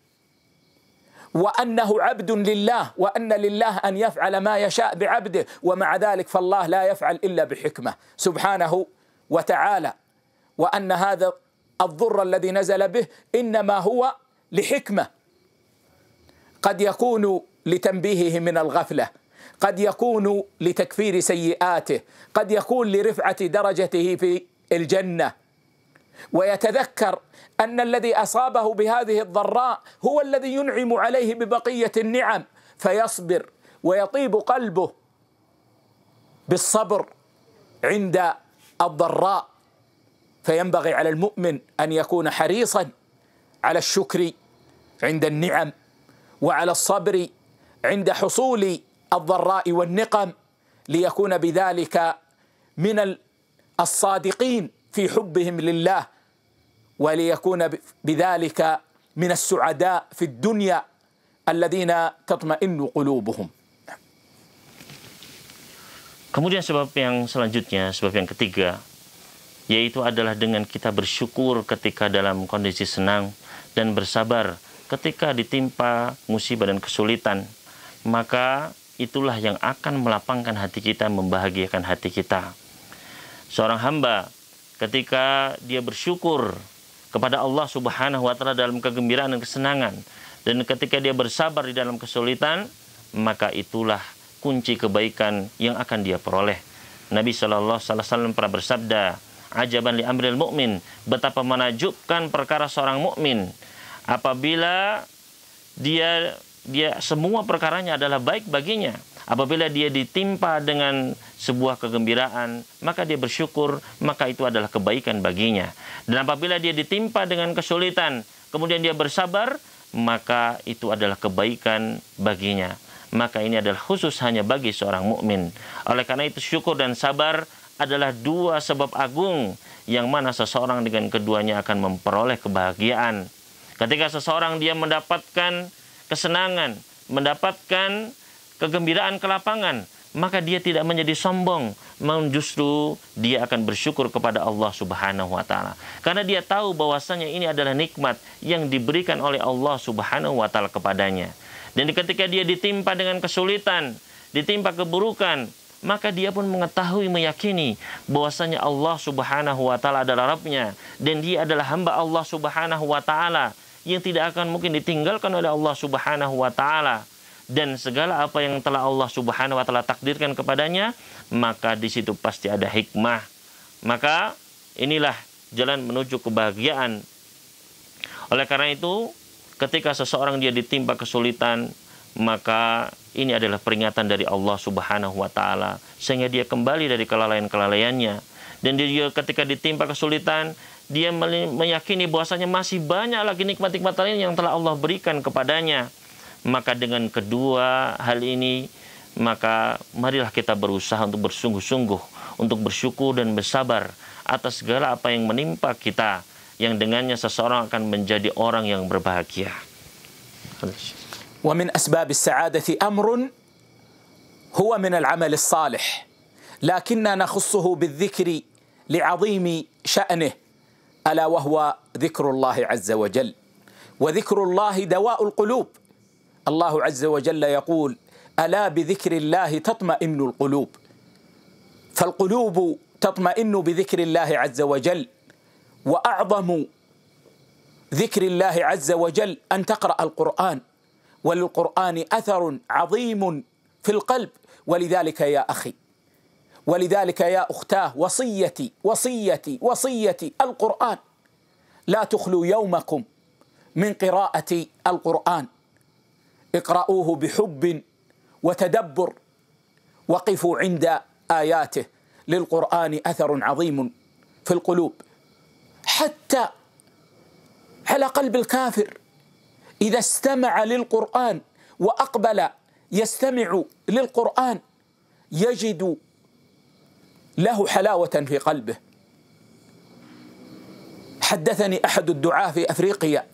وانه عبد لله وان لله ان يفعل ما يشاء بعبده ومع ذلك فالله لا يفعل الا بحكمه سبحانه وتعالى وان هذا الضر الذي نزل به انما هو لحكمه قد يكون لتنبيهه من الغفله قد يكون لتكفير سيئاته قد يكون لرفعه درجته في الجنه ويتذكر ان الذي اصابه بهذه الضراء هو الذي ينعم عليه ببقيه النعم فيصبر ويطيب قلبه بالصبر عند الضراء فينبغي على المؤمن ان يكون حريصا على الشكر عند النعم وعلى الصبر عند حصول الضراء والنقم ليكون بذلك من الصادقين في حبهم لله وليكون بذلك من السعداء في الدنيا الذين تطمئن قلوبهم Kemudian sebab yang selanjutnya, sebab yang ketiga, yaitu adalah dengan kita bersyukur ketika dalam kondisi senang dan bersabar ketika ditimpa musibah dan kesulitan. Maka itulah yang akan melapangkan hati kita, membahagiakan hati kita. Seorang hamba ketika dia bersyukur kepada Allah Subhanahu wa taala dalam kegembiraan dan kesenangan dan ketika dia bersabar di dalam kesulitan maka itulah kunci kebaikan yang akan dia peroleh Nabi Shallallahu alaihi wasallam pernah bersabda ajaban li amril mukmin betapa menajubkan perkara seorang mukmin apabila dia dia semua perkaranya adalah baik baginya apabila dia ditimpa dengan sebuah kegembiraan, maka dia bersyukur, maka itu adalah kebaikan baginya. Dan apabila dia ditimpa dengan kesulitan, kemudian dia bersabar, maka itu adalah kebaikan baginya. Maka ini adalah khusus hanya bagi seorang mukmin. Oleh karena itu syukur dan sabar adalah dua sebab agung yang mana seseorang dengan keduanya akan memperoleh kebahagiaan. Ketika seseorang dia mendapatkan kesenangan, mendapatkan kegembiraan kelapangan, maka dia tidak menjadi sombong, namun justru dia akan bersyukur kepada Allah Subhanahu wa taala. Karena dia tahu bahwasanya ini adalah nikmat yang diberikan oleh Allah Subhanahu wa taala kepadanya. Dan ketika dia ditimpa dengan kesulitan, ditimpa keburukan, maka dia pun mengetahui meyakini bahwasanya Allah Subhanahu wa taala adalah Rabbnya dan dia adalah hamba Allah Subhanahu wa taala yang tidak akan mungkin ditinggalkan oleh Allah Subhanahu wa taala dan segala apa yang telah Allah Subhanahu wa taala takdirkan kepadanya, maka di situ pasti ada hikmah. Maka inilah jalan menuju kebahagiaan. Oleh karena itu, ketika seseorang dia ditimpa kesulitan, maka ini adalah peringatan dari Allah Subhanahu wa taala sehingga dia kembali dari kelalaian-kelalaiannya dan dia ketika ditimpa kesulitan dia meyakini bahwasanya masih banyak lagi nikmat-nikmat lain yang telah Allah berikan kepadanya maka dengan kedua hal ini, maka marilah kita berusaha untuk bersungguh-sungguh, untuk bersyukur dan bersabar atas segala apa yang menimpa kita, yang dengannya seseorang akan menjadi orang yang berbahagia. ومن أسباب السعادة أمر هو من العمل الصالح لكننا نخصه بالذكر لعظيم شأنه ألا وهو ذكر الله عز وجل وذكر الله دواء القلوب الله عز وجل يقول الا بذكر الله تطمئن القلوب فالقلوب تطمئن بذكر الله عز وجل واعظم ذكر الله عز وجل ان تقرا القران وللقران اثر عظيم في القلب ولذلك يا اخي ولذلك يا اختاه وصيتي وصيتي وصيتي القران لا تخلوا يومكم من قراءه القران اقرؤوه بحب وتدبر وقفوا عند آياته للقرآن أثر عظيم في القلوب حتى على قلب الكافر إذا استمع للقرآن وأقبل يستمع للقرآن يجد له حلاوة في قلبه حدثني أحد الدعاة في أفريقيا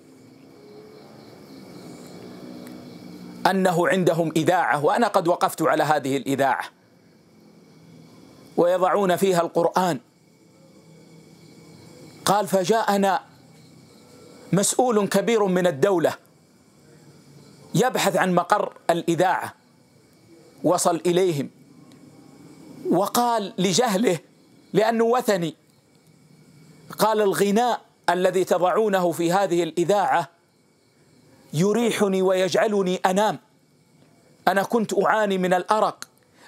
أنه عندهم إذاعة وأنا قد وقفت على هذه الإذاعة ويضعون فيها القرآن قال فجاءنا مسؤول كبير من الدولة يبحث عن مقر الإذاعة وصل إليهم وقال لجهله لأنه وثني قال الغناء الذي تضعونه في هذه الإذاعة يريحني ويجعلني انام انا كنت اعاني من الارق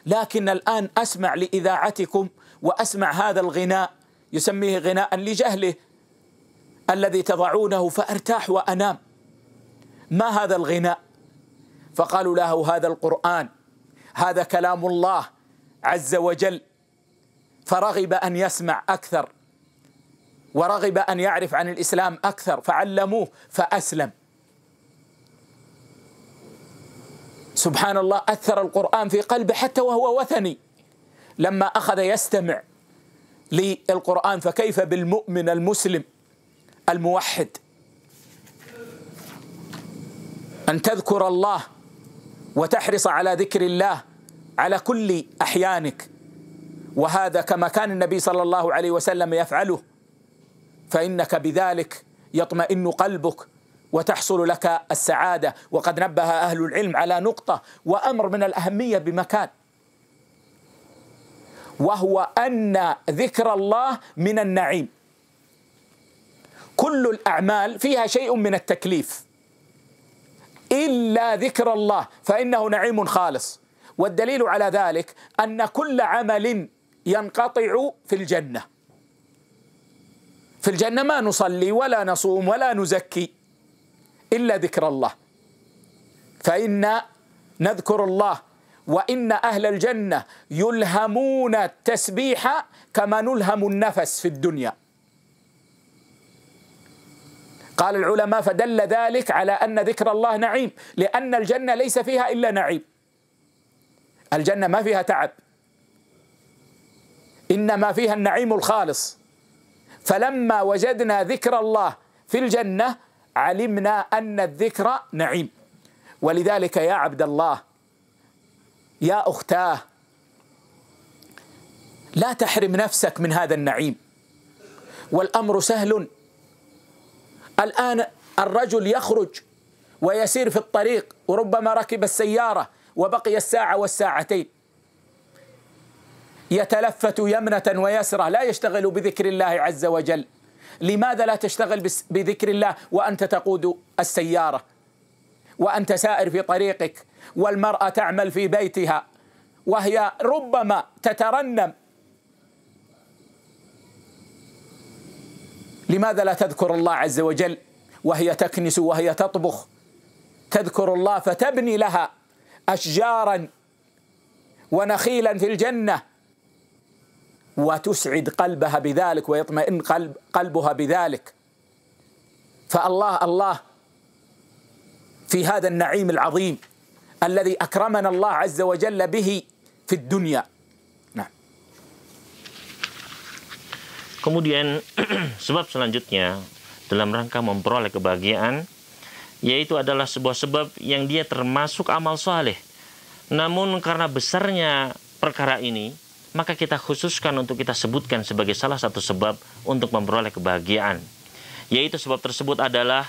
لكن الان اسمع لاذاعتكم واسمع هذا الغناء يسميه غناء لجهله الذي تضعونه فارتاح وانام ما هذا الغناء فقالوا له هذا القران هذا كلام الله عز وجل فرغب ان يسمع اكثر ورغب ان يعرف عن الاسلام اكثر فعلموه فاسلم سبحان الله أثر القرآن في قلبه حتى وهو وثني لما أخذ يستمع للقرآن فكيف بالمؤمن المسلم الموحد أن تذكر الله وتحرص على ذكر الله على كل أحيانك وهذا كما كان النبي صلى الله عليه وسلم يفعله فإنك بذلك يطمئن قلبك وتحصل لك السعاده وقد نبه اهل العلم على نقطه وامر من الاهميه بمكان وهو ان ذكر الله من النعيم كل الاعمال فيها شيء من التكليف الا ذكر الله فانه نعيم خالص والدليل على ذلك ان كل عمل ينقطع في الجنه في الجنه ما نصلي ولا نصوم ولا نزكي إلا ذكر الله فإن نذكر الله وإن أهل الجنة يلهمون التسبيح كما نلهم النفس في الدنيا قال العلماء فدل ذلك على أن ذكر الله نعيم لأن الجنة ليس فيها إلا نعيم الجنة ما فيها تعب إنما فيها النعيم الخالص فلما وجدنا ذكر الله في الجنة علمنا أن الذكر نعيم ولذلك يا عبد الله يا أختاه لا تحرم نفسك من هذا النعيم والأمر سهل الآن الرجل يخرج ويسير في الطريق وربما ركب السيارة وبقي الساعة والساعتين يتلفت يمنة ويسرة لا يشتغل بذكر الله عز وجل لماذا لا تشتغل بذكر الله وأنت تقود السيارة وأنت سائر في طريقك والمرأة تعمل في بيتها وهي ربما تترنم لماذا لا تذكر الله عز وجل وهي تكنس وهي تطبخ تذكر الله فتبني لها أشجارا ونخيلا في الجنة وتسعد قلبها بذلك ويطمئن قلب قلبها بذلك فالله الله في هذا النعيم العظيم الذي اكرمنا الله عز وجل به في الدنيا Kemudian *clears throat* sebab selanjutnya dalam rangka memperoleh kebahagiaan yaitu adalah sebuah sebab yang dia termasuk amal soleh. Namun karena besarnya perkara ini maka kita khususkan untuk kita sebutkan sebagai salah satu sebab untuk memperoleh kebahagiaan. Yaitu sebab tersebut adalah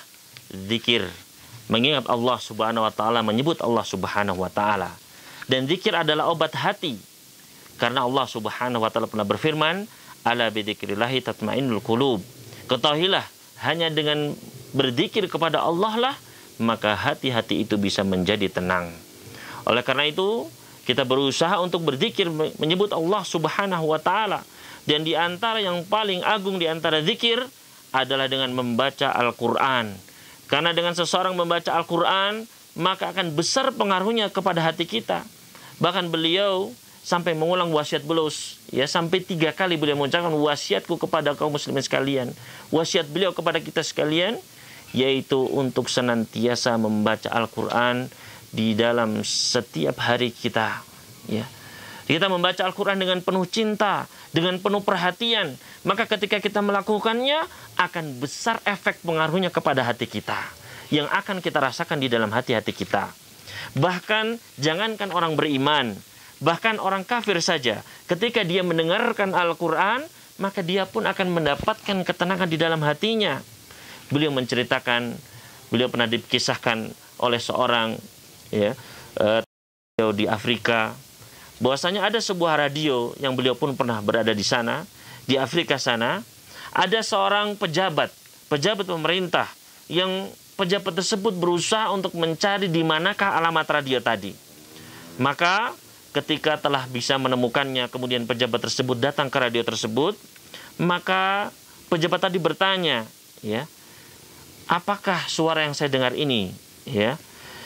zikir. Mengingat Allah Subhanahu wa taala, menyebut Allah Subhanahu wa taala. Dan zikir adalah obat hati. Karena Allah Subhanahu wa taala pernah berfirman, "Ala bidzikrillah tatma'inul kulub Ketahuilah, hanya dengan berzikir kepada Allah lah maka hati-hati itu bisa menjadi tenang. Oleh karena itu, kita berusaha untuk berzikir menyebut Allah Subhanahu wa taala dan di antara yang paling agung di antara zikir adalah dengan membaca Al-Qur'an. Karena dengan seseorang membaca Al-Qur'an maka akan besar pengaruhnya kepada hati kita. Bahkan beliau sampai mengulang wasiat beliau ya sampai tiga kali beliau mengucapkan wasiatku kepada kaum muslimin sekalian wasiat beliau kepada kita sekalian yaitu untuk senantiasa membaca Al-Quran di dalam setiap hari kita ya kita membaca Al-Quran dengan penuh cinta, dengan penuh perhatian, maka ketika kita melakukannya akan besar efek pengaruhnya kepada hati kita yang akan kita rasakan di dalam hati-hati kita. Bahkan jangankan orang beriman, bahkan orang kafir saja, ketika dia mendengarkan Al-Quran, maka dia pun akan mendapatkan ketenangan di dalam hatinya. Beliau menceritakan, beliau pernah dikisahkan oleh seorang ya eh, radio di Afrika bahwasanya ada sebuah radio yang beliau pun pernah berada di sana di Afrika sana ada seorang pejabat pejabat pemerintah yang pejabat tersebut berusaha untuk mencari di manakah alamat radio tadi maka ketika telah bisa menemukannya kemudian pejabat tersebut datang ke radio tersebut maka pejabat tadi bertanya ya apakah suara yang saya dengar ini ya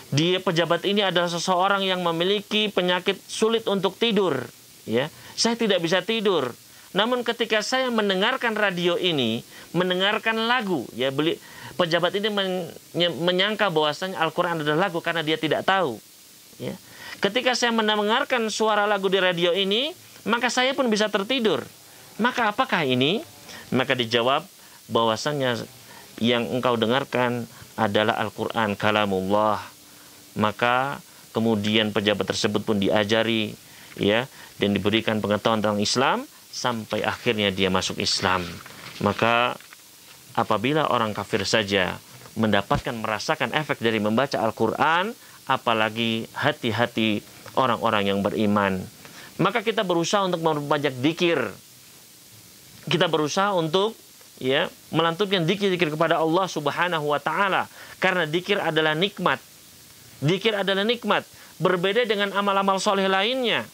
di pejabat ini adalah seseorang yang memiliki penyakit sulit untuk tidur, ya. Saya tidak bisa tidur. Namun ketika saya mendengarkan radio ini, mendengarkan lagu, ya beli pejabat ini menyangka bahwasanya Al-Qur'an adalah lagu karena dia tidak tahu, ya. Ketika saya mendengarkan suara lagu di radio ini, maka saya pun bisa tertidur. Maka apakah ini? Maka dijawab bahwasanya yang engkau dengarkan adalah Al-Quran kalamullah maka kemudian pejabat tersebut pun diajari ya dan diberikan pengetahuan tentang Islam sampai akhirnya dia masuk Islam. Maka apabila orang kafir saja mendapatkan merasakan efek dari membaca Al-Qur'an, apalagi hati-hati orang-orang yang beriman. Maka kita berusaha untuk memperbanyak dikir. Kita berusaha untuk ya melantunkan dikir-dikir kepada Allah Subhanahu wa taala karena dikir adalah nikmat Zikir adalah nikmat, berbeda dengan amal-amal soleh lainnya.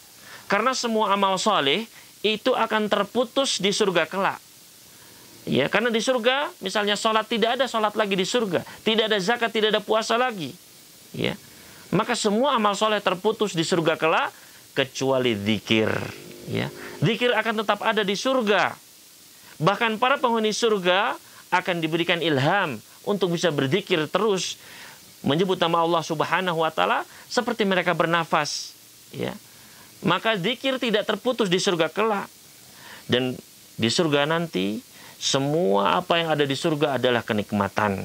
Karena semua amal soleh itu akan terputus di surga kelak. Ya, karena di surga misalnya sholat tidak ada sholat lagi di surga, tidak ada zakat, tidak ada puasa lagi. Ya, maka semua amal soleh terputus di surga kelak kecuali zikir. Ya, zikir akan tetap ada di surga. Bahkan para penghuni surga akan diberikan ilham untuk bisa berzikir terus menyebut nama Allah Subhanahu wa taala seperti mereka bernafas ya maka zikir tidak terputus di surga kelak dan di surga nanti semua apa yang ada di surga adalah kenikmatan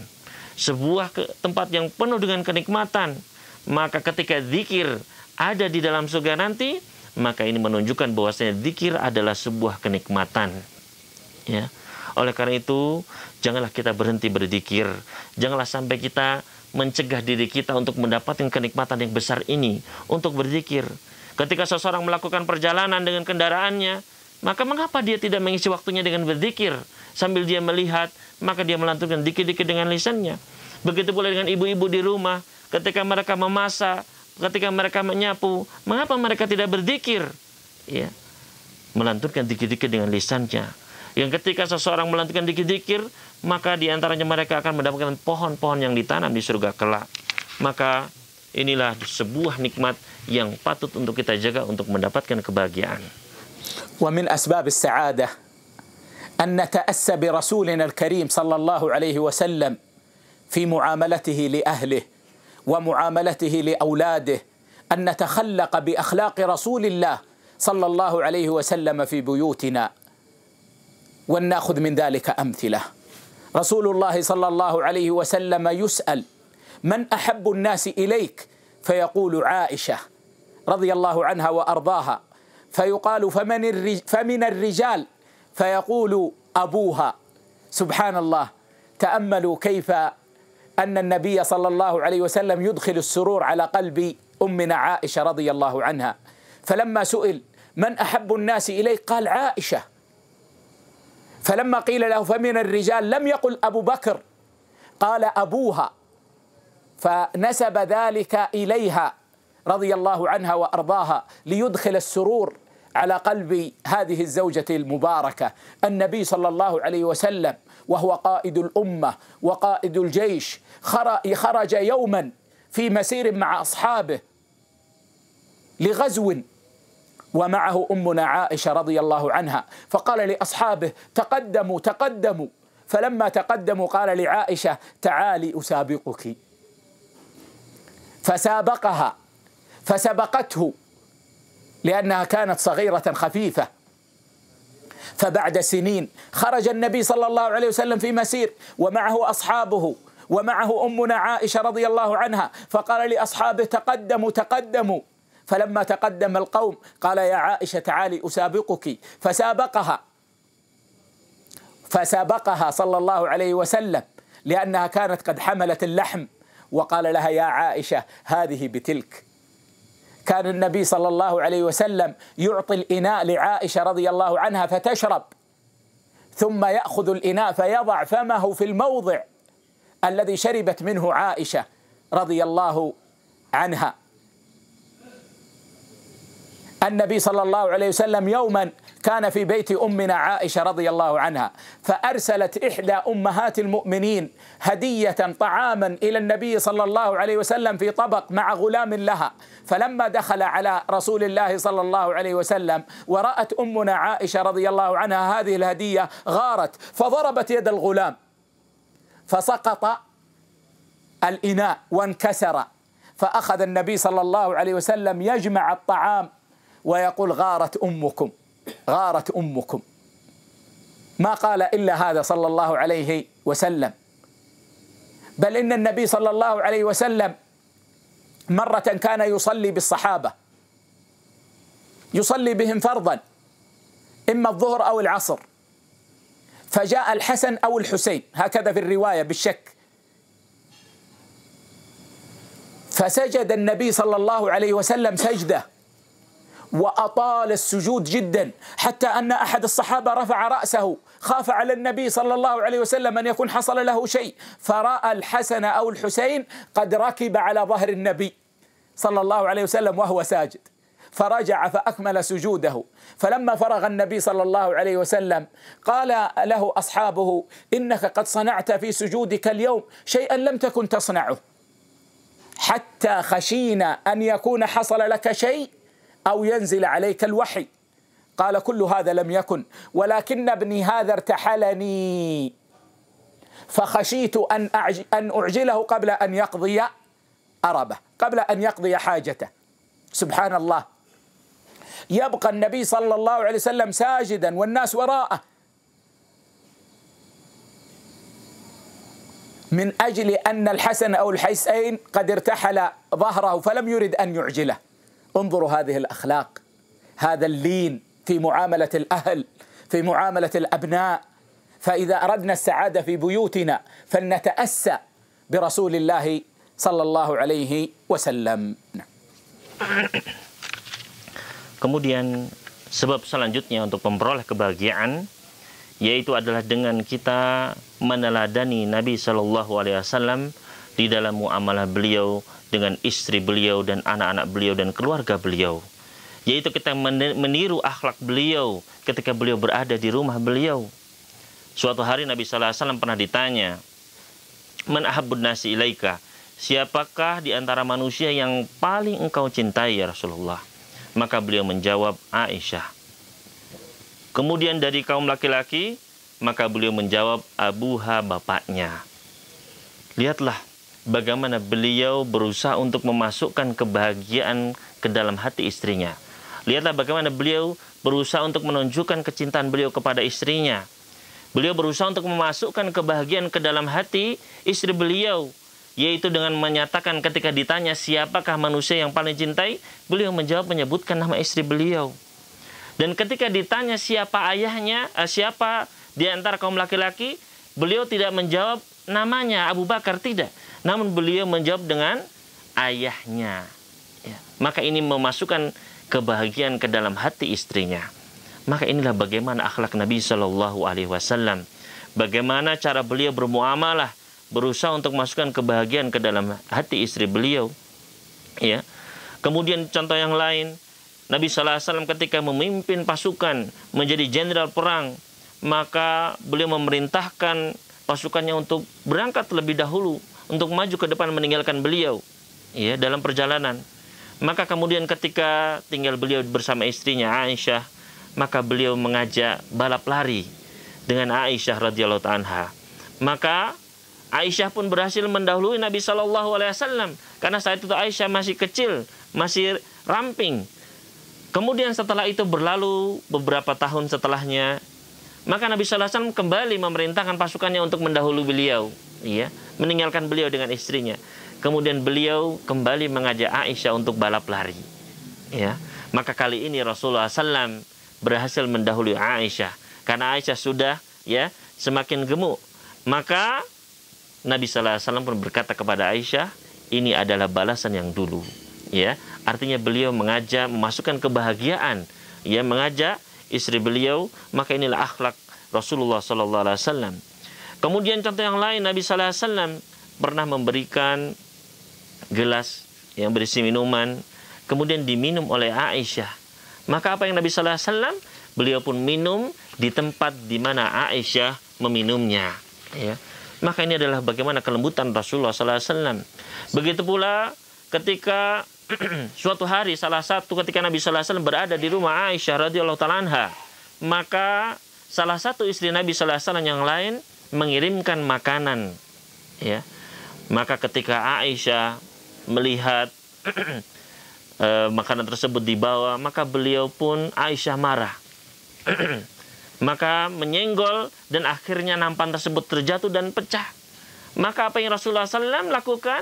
sebuah ke, tempat yang penuh dengan kenikmatan maka ketika zikir ada di dalam surga nanti maka ini menunjukkan bahwasanya zikir adalah sebuah kenikmatan ya oleh karena itu janganlah kita berhenti berzikir janganlah sampai kita mencegah diri kita untuk mendapatkan kenikmatan yang besar ini untuk berzikir. Ketika seseorang melakukan perjalanan dengan kendaraannya, maka mengapa dia tidak mengisi waktunya dengan berzikir sambil dia melihat, maka dia melantunkan dikit-dikit dengan lisannya. Begitu pula dengan ibu-ibu di rumah, ketika mereka memasak, ketika mereka menyapu, mengapa mereka tidak berzikir? Ya. Melantunkan dikit-dikit dengan lisannya. Yang ketika seseorang melantunkan dikit dikit maka di antaranya mereka akan mendapatkan pohon-pohon yang ditanam di surga kelak. Maka inilah sebuah nikmat yang patut untuk kita jaga untuk mendapatkan kebahagiaan. Wa min asbab as-sa'adah an nata'assa bi rasulina al-karim sallallahu alaihi wasallam fi mu'amalatihi li في wa mu'amalatihi li لأولاده an natakhallaq bi akhlaq rasulillah صلى الله عليه وسلم في بيوتنا ولناخذ من ذلك أمثله رسول الله صلى الله عليه وسلم يسأل من أحب الناس إليك فيقول عائشة رضي الله عنها وأرضاها فيقال فمن فمن الرجال فيقول أبوها سبحان الله تأملوا كيف أن النبي صلى الله عليه وسلم يدخل السرور على قلب أمنا عائشة رضي الله عنها فلما سئل من أحب الناس إليك قال عائشة فلما قيل له فمن الرجال لم يقل أبو بكر قال أبوها فنسب ذلك إليها رضي الله عنها وأرضاها ليدخل السرور على قلب هذه الزوجة المباركة النبي صلى الله عليه وسلم وهو قائد الأمة وقائد الجيش خرج يوما في مسير مع أصحابه لغزو ومعه امنا عائشه رضي الله عنها فقال لاصحابه تقدموا تقدموا فلما تقدموا قال لعائشه تعالي اسابقك فسابقها فسبقته لانها كانت صغيره خفيفه فبعد سنين خرج النبي صلى الله عليه وسلم في مسير ومعه اصحابه ومعه امنا عائشه رضي الله عنها فقال لاصحابه تقدموا تقدموا فلما تقدم القوم قال يا عائشة تعالي أسابقك فسابقها فسابقها صلى الله عليه وسلم لأنها كانت قد حملت اللحم وقال لها يا عائشة هذه بتلك كان النبي صلى الله عليه وسلم يعطي الإناء لعائشة رضي الله عنها فتشرب ثم يأخذ الإناء فيضع فمه في الموضع الذي شربت منه عائشة رضي الله عنها النبي صلى الله عليه وسلم يوما كان في بيت امنا عائشه رضي الله عنها فارسلت احدى امهات المؤمنين هديه طعاما الى النبي صلى الله عليه وسلم في طبق مع غلام لها فلما دخل على رسول الله صلى الله عليه وسلم ورات امنا عائشه رضي الله عنها هذه الهديه غارت فضربت يد الغلام فسقط الاناء وانكسر فاخذ النبي صلى الله عليه وسلم يجمع الطعام ويقول غارت امكم غارت امكم ما قال الا هذا صلى الله عليه وسلم بل ان النبي صلى الله عليه وسلم مره كان يصلي بالصحابه يصلي بهم فرضا اما الظهر او العصر فجاء الحسن او الحسين هكذا في الروايه بالشك فسجد النبي صلى الله عليه وسلم سجده وأطال السجود جدا حتى أن أحد الصحابة رفع رأسه خاف على النبي صلى الله عليه وسلم أن يكون حصل له شيء فرأى الحسن أو الحسين قد ركب على ظهر النبي صلى الله عليه وسلم وهو ساجد فرجع فأكمل سجوده فلما فرغ النبي صلى الله عليه وسلم قال له أصحابه إنك قد صنعت في سجودك اليوم شيئا لم تكن تصنعه حتى خشينا أن يكون حصل لك شيء أو ينزل عليك الوحي قال كل هذا لم يكن ولكن ابني هذا ارتحلني فخشيت أن أن أعجله قبل أن يقضي أربه قبل أن يقضي حاجته سبحان الله يبقى النبي صلى الله عليه وسلم ساجدا والناس وراءه من أجل أن الحسن أو الحسين قد ارتحل ظهره فلم يرد أن يعجله انظروا هذه الاخلاق هذا اللين في معامله الاهل في معامله الابناء فاذا اردنا السعاده في بيوتنا فلنتاسى برسول الله صلى الله عليه وسلم Kemudian sebab selanjutnya untuk memperoleh kebahagiaan yaitu adalah dengan kita meneladani Nabi Shallallahu Alaihi Wasallam di dalam muamalah beliau dengan istri beliau dan anak-anak beliau dan keluarga beliau yaitu kita meniru akhlak beliau ketika beliau berada di rumah beliau suatu hari Nabi sallallahu alaihi wasallam pernah ditanya man ahabbun nasi ilaika siapakah di antara manusia yang paling engkau cintai ya Rasulullah maka beliau menjawab Aisyah kemudian dari kaum laki-laki maka beliau menjawab abuha bapaknya lihatlah bagaimana beliau berusaha untuk memasukkan kebahagiaan ke dalam hati istrinya. Lihatlah bagaimana beliau berusaha untuk menunjukkan kecintaan beliau kepada istrinya. Beliau berusaha untuk memasukkan kebahagiaan ke dalam hati istri beliau, yaitu dengan menyatakan ketika ditanya siapakah manusia yang paling cintai, beliau menjawab menyebutkan nama istri beliau. Dan ketika ditanya siapa ayahnya, eh, siapa di antara kaum laki-laki, beliau tidak menjawab namanya Abu Bakar tidak, namun beliau menjawab dengan ayahnya. Ya. Maka ini memasukkan kebahagiaan ke dalam hati istrinya. Maka inilah bagaimana akhlak Nabi Shallallahu Alaihi Wasallam. Bagaimana cara beliau bermuamalah, berusaha untuk masukkan kebahagiaan ke dalam hati istri beliau. Ya. Kemudian contoh yang lain, Nabi Shallallahu Alaihi Wasallam ketika memimpin pasukan menjadi jenderal perang, maka beliau memerintahkan pasukannya untuk berangkat lebih dahulu untuk maju ke depan meninggalkan beliau ya dalam perjalanan. Maka kemudian ketika tinggal beliau bersama istrinya Aisyah, maka beliau mengajak balap lari dengan Aisyah radhiyallahu anha. Maka Aisyah pun berhasil mendahului Nabi Shallallahu alaihi wasallam karena saat itu Aisyah masih kecil, masih ramping. Kemudian setelah itu berlalu beberapa tahun setelahnya, maka Nabi Shallallahu alaihi wasallam kembali memerintahkan pasukannya untuk mendahului beliau, iya meninggalkan beliau dengan istrinya. Kemudian beliau kembali mengajak Aisyah untuk balap lari. Ya, maka kali ini Rasulullah SAW berhasil mendahului Aisyah karena Aisyah sudah ya semakin gemuk. Maka Nabi Sallallahu Alaihi Wasallam pun berkata kepada Aisyah, ini adalah balasan yang dulu. Ya, artinya beliau mengajak memasukkan kebahagiaan. Ya, mengajak istri beliau, maka inilah akhlak Rasulullah Sallallahu Alaihi Wasallam. Kemudian contoh yang lain Nabi sallallahu alaihi wasallam pernah memberikan gelas yang berisi minuman kemudian diminum oleh Aisyah. Maka apa yang Nabi sallallahu alaihi wasallam beliau pun minum di tempat di mana Aisyah meminumnya, ya. Maka ini adalah bagaimana kelembutan Rasulullah sallallahu alaihi wasallam. Begitu pula ketika *clears throat* suatu hari salah satu ketika Nabi sallallahu alaihi wasallam berada di rumah Aisyah radhiyallahu taala maka salah satu istri Nabi sallallahu alaihi wasallam yang lain mengirimkan makanan ya maka ketika Aisyah melihat e, *clears throat* makanan tersebut dibawa maka beliau pun Aisyah marah *clears throat* maka menyenggol dan akhirnya nampan tersebut terjatuh dan pecah maka apa yang Rasulullah SAW lakukan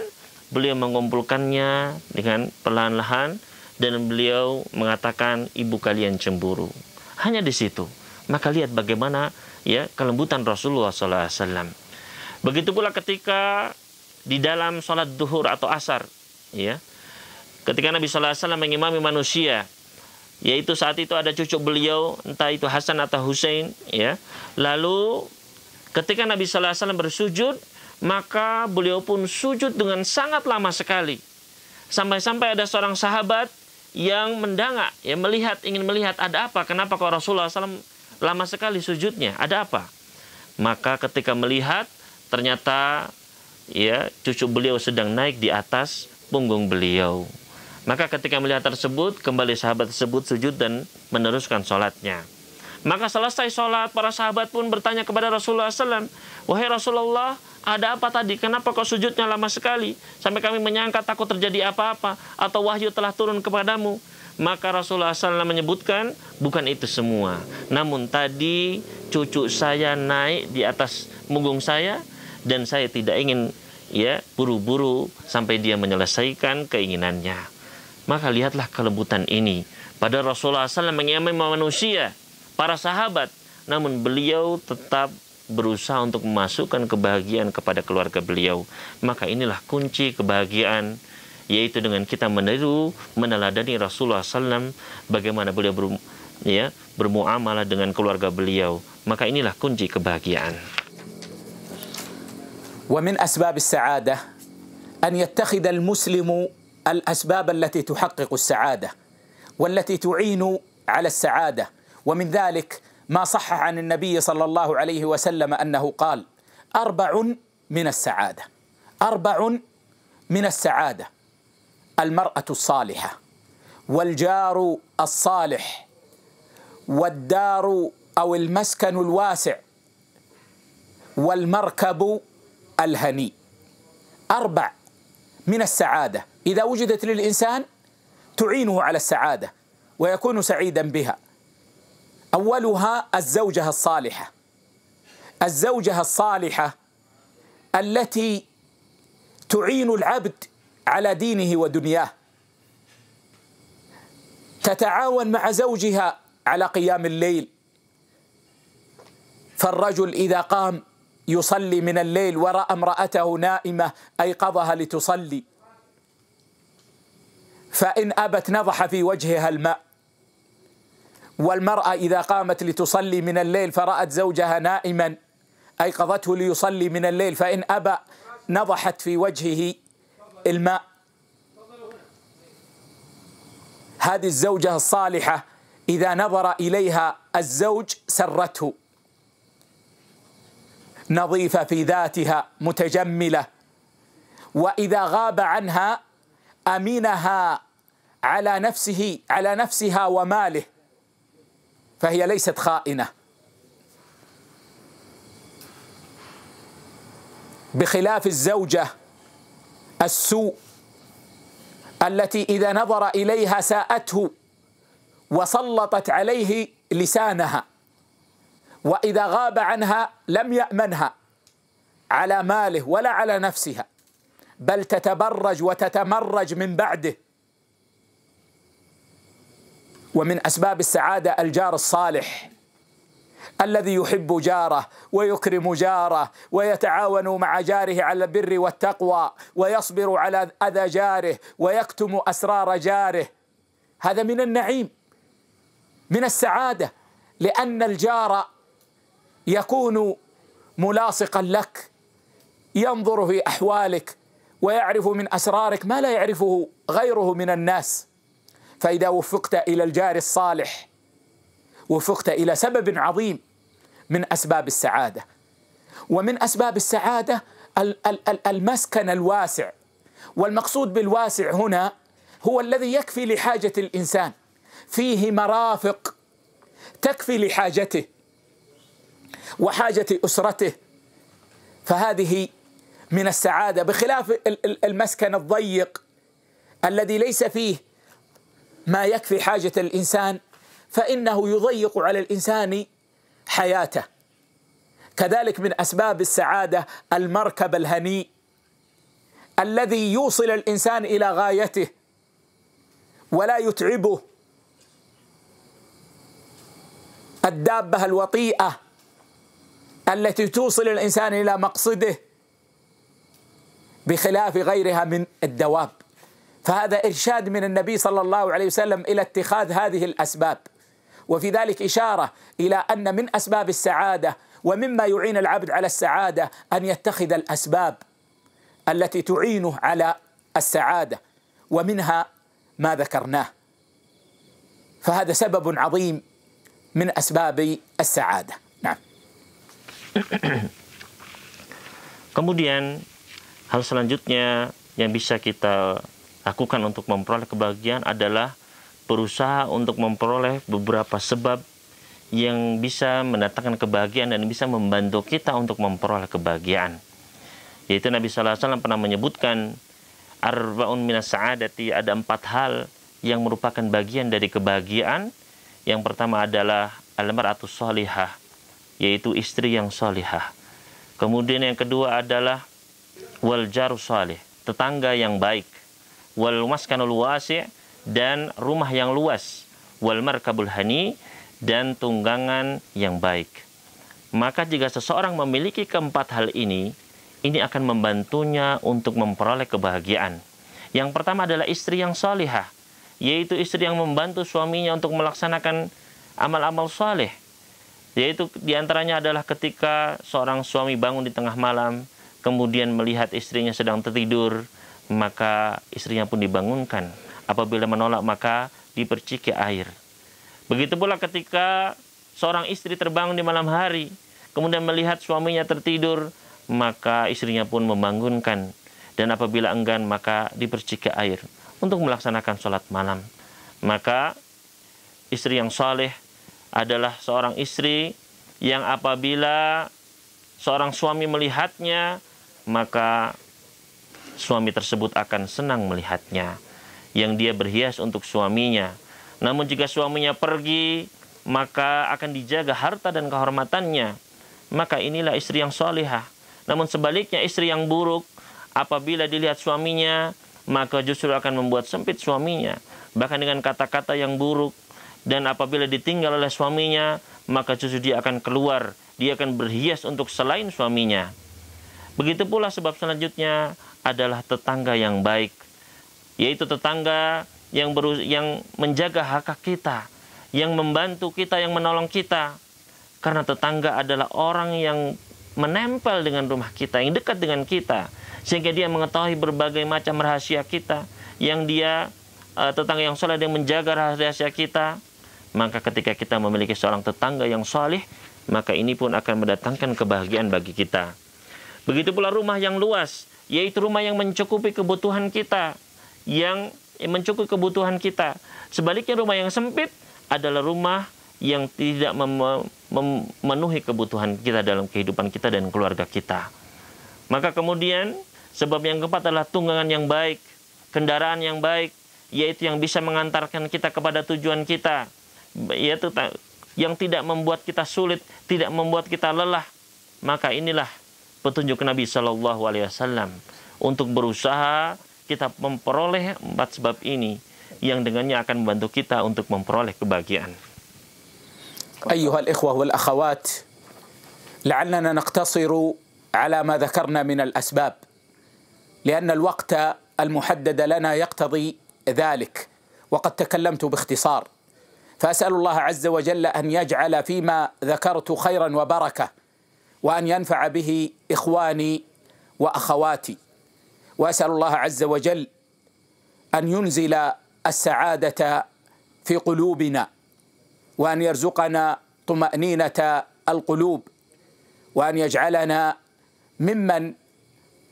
beliau mengumpulkannya dengan perlahan-lahan dan beliau mengatakan ibu kalian cemburu hanya di situ maka lihat bagaimana ya kelembutan Rasulullah SAW. Begitu pula ketika di dalam sholat duhur atau asar, ya, ketika Nabi SAW mengimami manusia, yaitu saat itu ada cucu beliau, entah itu Hasan atau Hussein, ya. Lalu ketika Nabi SAW bersujud, maka beliau pun sujud dengan sangat lama sekali. Sampai-sampai ada seorang sahabat yang mendangak, yang melihat, ingin melihat ada apa, kenapa kok Rasulullah SAW Lama sekali sujudnya. Ada apa? Maka ketika melihat ternyata ya cucu beliau sedang naik di atas punggung beliau. Maka ketika melihat tersebut, kembali sahabat tersebut sujud dan meneruskan sholatnya. Maka selesai sholat, para sahabat pun bertanya kepada Rasulullah SAW, Wahai Rasulullah, ada apa tadi? Kenapa kau sujudnya lama sekali? Sampai kami menyangka takut terjadi apa-apa, atau wahyu telah turun kepadamu. Maka Rasulullah SAW menyebutkan bukan itu semua. Namun tadi cucu saya naik di atas munggung saya dan saya tidak ingin ya buru-buru sampai dia menyelesaikan keinginannya. Maka lihatlah kelembutan ini. Pada Rasulullah SAW mengimami manusia, para sahabat. Namun beliau tetap berusaha untuk memasukkan kebahagiaan kepada keluarga beliau. Maka inilah kunci kebahagiaan yaitu dengan kita meniru meneladani Rasulullah SAW bagaimana beliau ber, ya bermuamalah dengan keluarga beliau maka inilah kunci kebahagiaan ومن أسباب السعادة أن يتخذ المسلم الأسباب التي تحقق السعادة والتي تعين على السعادة ومن ذلك ما صح عن النبي صلى الله عليه وسلم انه قال: اربع من السعاده، اربع من السعاده المرأة الصالحة والجار الصالح والدار أو المسكن الواسع والمركب الهني أربع من السعادة إذا وجدت للإنسان تعينه على السعادة ويكون سعيدا بها أولها الزوجة الصالحة الزوجة الصالحة التي تعين العبد على دينه ودنياه تتعاون مع زوجها على قيام الليل فالرجل اذا قام يصلي من الليل وراى امراته نائمه ايقظها لتصلي فان ابت نضح في وجهها الماء والمراه اذا قامت لتصلي من الليل فرات زوجها نائما ايقظته ليصلي من الليل فان ابى نضحت في وجهه الماء هذه الزوجة الصالحة إذا نظر إليها الزوج سرته نظيفة في ذاتها متجملة وإذا غاب عنها أمينها على نفسه على نفسها وماله فهي ليست خائنة بخلاف الزوجة السوء التي اذا نظر اليها ساءته وسلطت عليه لسانها واذا غاب عنها لم يامنها على ماله ولا على نفسها بل تتبرج وتتمرج من بعده ومن اسباب السعاده الجار الصالح الذي يحب جاره ويكرم جاره ويتعاون مع جاره على البر والتقوى ويصبر على اذى جاره ويكتم اسرار جاره هذا من النعيم من السعاده لان الجار يكون ملاصقا لك ينظر في احوالك ويعرف من اسرارك ما لا يعرفه غيره من الناس فاذا وفقت الى الجار الصالح وفقت الى سبب عظيم من اسباب السعاده ومن اسباب السعاده المسكن الواسع والمقصود بالواسع هنا هو الذي يكفي لحاجه الانسان فيه مرافق تكفي لحاجته وحاجه اسرته فهذه من السعاده بخلاف المسكن الضيق الذي ليس فيه ما يكفي حاجه الانسان فانه يضيق على الانسان حياته كذلك من اسباب السعاده المركب الهنيء الذي يوصل الانسان الى غايته ولا يتعبه الدابه الوطيئه التي توصل الانسان الى مقصده بخلاف غيرها من الدواب فهذا ارشاد من النبي صلى الله عليه وسلم الى اتخاذ هذه الاسباب وفي ذلك اشاره الى ان من اسباب السعاده ومما يعين العبد على السعاده ان يتخذ الاسباب التي تعينه على السعاده ومنها ما ذكرناه فهذا سبب عظيم من اسباب السعاده نعم *coughs* Kemudian hal selanjutnya yang bisa kita lakukan untuk memperoleh kebahagiaan adalah berusaha untuk memperoleh beberapa sebab yang bisa mendatangkan kebahagiaan dan bisa membantu kita untuk memperoleh kebahagiaan. Yaitu Nabi Sallallahu Alaihi Wasallam pernah menyebutkan arbaun minas sa'adati ada empat hal yang merupakan bagian dari kebahagiaan. Yang pertama adalah atau solihah, yaitu istri yang solihah. Kemudian yang kedua adalah wal jarus solih, tetangga yang baik. Wal maskanul wasi' dan rumah yang luas wal markabul hani dan tunggangan yang baik. Maka jika seseorang memiliki keempat hal ini, ini akan membantunya untuk memperoleh kebahagiaan. Yang pertama adalah istri yang solihah, yaitu istri yang membantu suaminya untuk melaksanakan amal-amal salih. Yaitu diantaranya adalah ketika seorang suami bangun di tengah malam, kemudian melihat istrinya sedang tertidur, maka istrinya pun dibangunkan Apabila menolak maka diperciki air. Begitu pula ketika seorang istri terbang di malam hari, kemudian melihat suaminya tertidur, maka istrinya pun membangunkan. Dan apabila enggan maka diperciki air untuk melaksanakan sholat malam. Maka istri yang soleh adalah seorang istri yang apabila seorang suami melihatnya, maka suami tersebut akan senang melihatnya yang dia berhias untuk suaminya. Namun jika suaminya pergi, maka akan dijaga harta dan kehormatannya. Maka inilah istri yang solehah. Namun sebaliknya istri yang buruk, apabila dilihat suaminya, maka justru akan membuat sempit suaminya. Bahkan dengan kata-kata yang buruk. Dan apabila ditinggal oleh suaminya, maka justru dia akan keluar. Dia akan berhias untuk selain suaminya. Begitu pula sebab selanjutnya adalah tetangga yang baik yaitu tetangga yang berus yang menjaga hak hak kita, yang membantu kita, yang menolong kita. Karena tetangga adalah orang yang menempel dengan rumah kita, yang dekat dengan kita, sehingga dia mengetahui berbagai macam rahasia kita, yang dia eh, tetangga yang soleh yang menjaga rahasia kita. Maka ketika kita memiliki seorang tetangga yang soleh, maka ini pun akan mendatangkan kebahagiaan bagi kita. Begitu pula rumah yang luas, yaitu rumah yang mencukupi kebutuhan kita, yang mencukupi kebutuhan kita. Sebaliknya rumah yang sempit adalah rumah yang tidak memenuhi kebutuhan kita dalam kehidupan kita dan keluarga kita. Maka kemudian sebab yang keempat adalah tunggangan yang baik, kendaraan yang baik, yaitu yang bisa mengantarkan kita kepada tujuan kita, yaitu yang tidak membuat kita sulit, tidak membuat kita lelah. Maka inilah petunjuk Nabi Shallallahu Alaihi Wasallam untuk berusaha kita memperoleh empat sebab ini yang dengannya akan membantu kita untuk memperoleh kebahagiaan. Ayuhal ikhwah wal akhawat, la'annana naqtasiru ala ma dhakarna على ما ذكرنا من الأسباب لأن الوقت المحدد لنا يقتضي ذلك وقد تكلمت باختصار فأسأل الله عز وجل أن يجعل فيما ذكرت خيرا وبركة وأن ينفع به إخواني وأخواتي واسال الله عز وجل ان ينزل السعاده في قلوبنا وان يرزقنا طمانينه القلوب وان يجعلنا ممن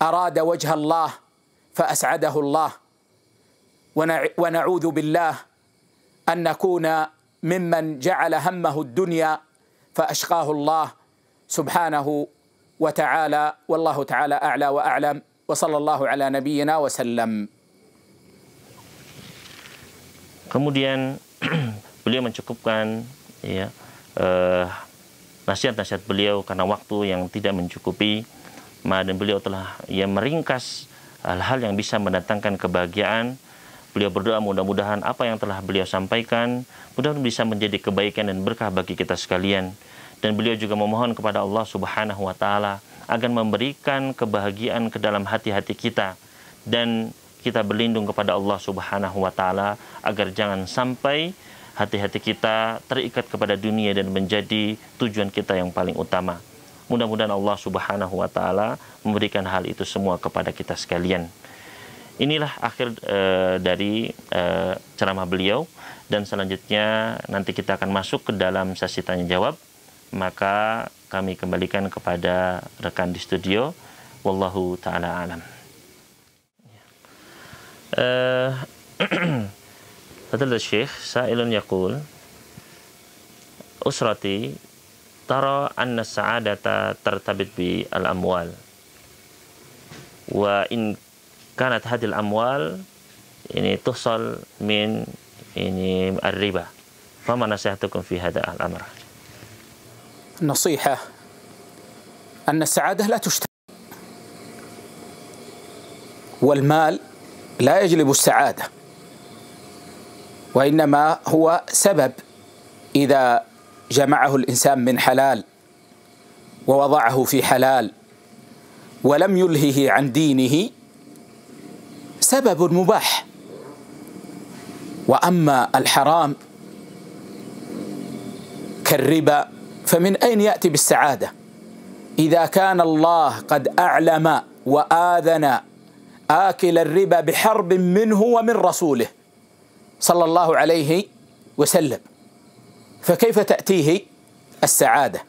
اراد وجه الله فاسعده الله ونعوذ بالله ان نكون ممن جعل همه الدنيا فاشقاه الله سبحانه وتعالى والله تعالى اعلى واعلم وصلى الله على نبينا وسلم Kemudian *clears throat* beliau mencukupkan ya eh, nasihat-nasihat beliau karena waktu yang tidak mencukupi dan beliau telah ya meringkas hal-hal yang bisa mendatangkan kebahagiaan Beliau berdoa mudah-mudahan apa yang telah beliau sampaikan mudah-mudahan bisa menjadi kebaikan dan berkah bagi kita sekalian. Dan beliau juga memohon kepada Allah Subhanahu wa taala akan memberikan kebahagiaan ke dalam hati-hati kita dan kita berlindung kepada Allah Subhanahu wa taala agar jangan sampai hati-hati kita terikat kepada dunia dan menjadi tujuan kita yang paling utama. Mudah-mudahan Allah Subhanahu wa taala memberikan hal itu semua kepada kita sekalian. Inilah akhir e, dari e, ceramah beliau dan selanjutnya nanti kita akan masuk ke dalam sesi tanya jawab. Maka kami kembalikan kepada rekan di studio. Wallahu taala alam. Fadil eh, *clears throat* Syekh Sa'ilun Yaqul Usrati Tara anna sa'adata tertabit bi al-amwal Wa in kanat hadil amwal Ini tuhsal min ini al riba Fama nasihatukum fi hada al amrah نصيحة أن السعادة لا تشتري والمال لا يجلب السعادة وإنما هو سبب إذا جمعه الإنسان من حلال ووضعه في حلال ولم يلهه عن دينه سبب مباح واما الحرام كالربا فمن اين ياتي بالسعاده اذا كان الله قد اعلم واذن اكل الربا بحرب منه ومن رسوله صلى الله عليه وسلم فكيف تاتيه السعاده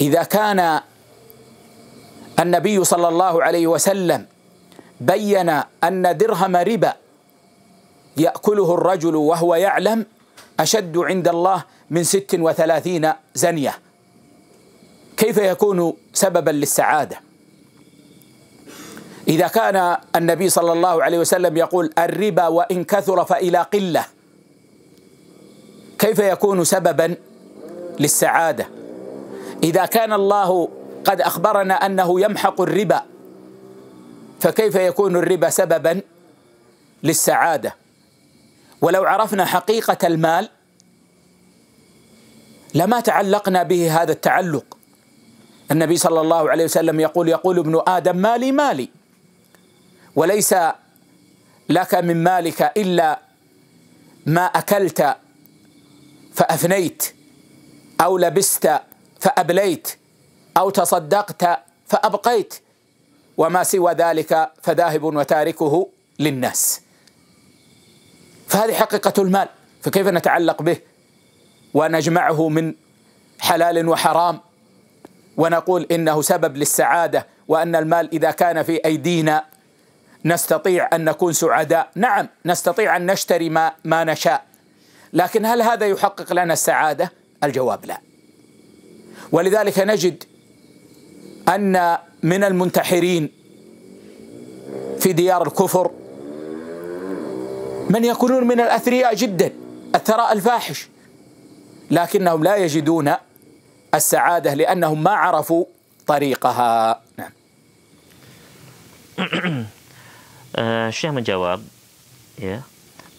اذا كان النبي صلى الله عليه وسلم بين ان درهم ربا ياكله الرجل وهو يعلم اشد عند الله من 36 زنية كيف يكون سببا للسعادة إذا كان النبي صلى الله عليه وسلم يقول الربا وإن كثر فإلى قلة كيف يكون سببا للسعادة إذا كان الله قد أخبرنا أنه يمحق الربا فكيف يكون الربا سببا للسعاده ولو عرفنا حقيقه المال لما تعلقنا به هذا التعلق النبي صلى الله عليه وسلم يقول يقول ابن ادم مالي مالي وليس لك من مالك الا ما اكلت فافنيت او لبست فابليت او تصدقت فابقيت وما سوى ذلك فذاهب وتاركه للناس فهذه حقيقه المال فكيف نتعلق به ونجمعه من حلال وحرام ونقول انه سبب للسعاده وان المال اذا كان في ايدينا نستطيع ان نكون سعداء، نعم نستطيع ان نشتري ما ما نشاء لكن هل هذا يحقق لنا السعاده؟ الجواب لا. ولذلك نجد ان من المنتحرين في ديار الكفر من يكونون من الاثرياء جدا الثراء الفاحش لكنهم لا يجدون السعادة لأنهم ما عرفوا طريقها نعم *clears throat* eh, Syekh menjawab ya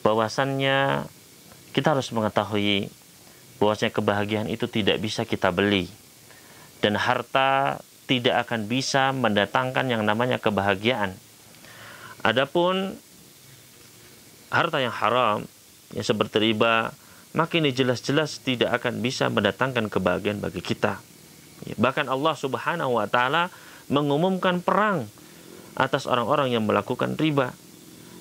bahwasannya kita harus mengetahui bahwasanya kebahagiaan itu tidak bisa kita beli dan harta tidak akan bisa mendatangkan yang namanya kebahagiaan. Adapun harta yang haram ya seperti riba, maka ini jelas-jelas tidak akan bisa mendatangkan kebahagiaan bagi kita. Ya, bahkan Allah Subhanahu wa taala mengumumkan perang atas orang-orang yang melakukan riba.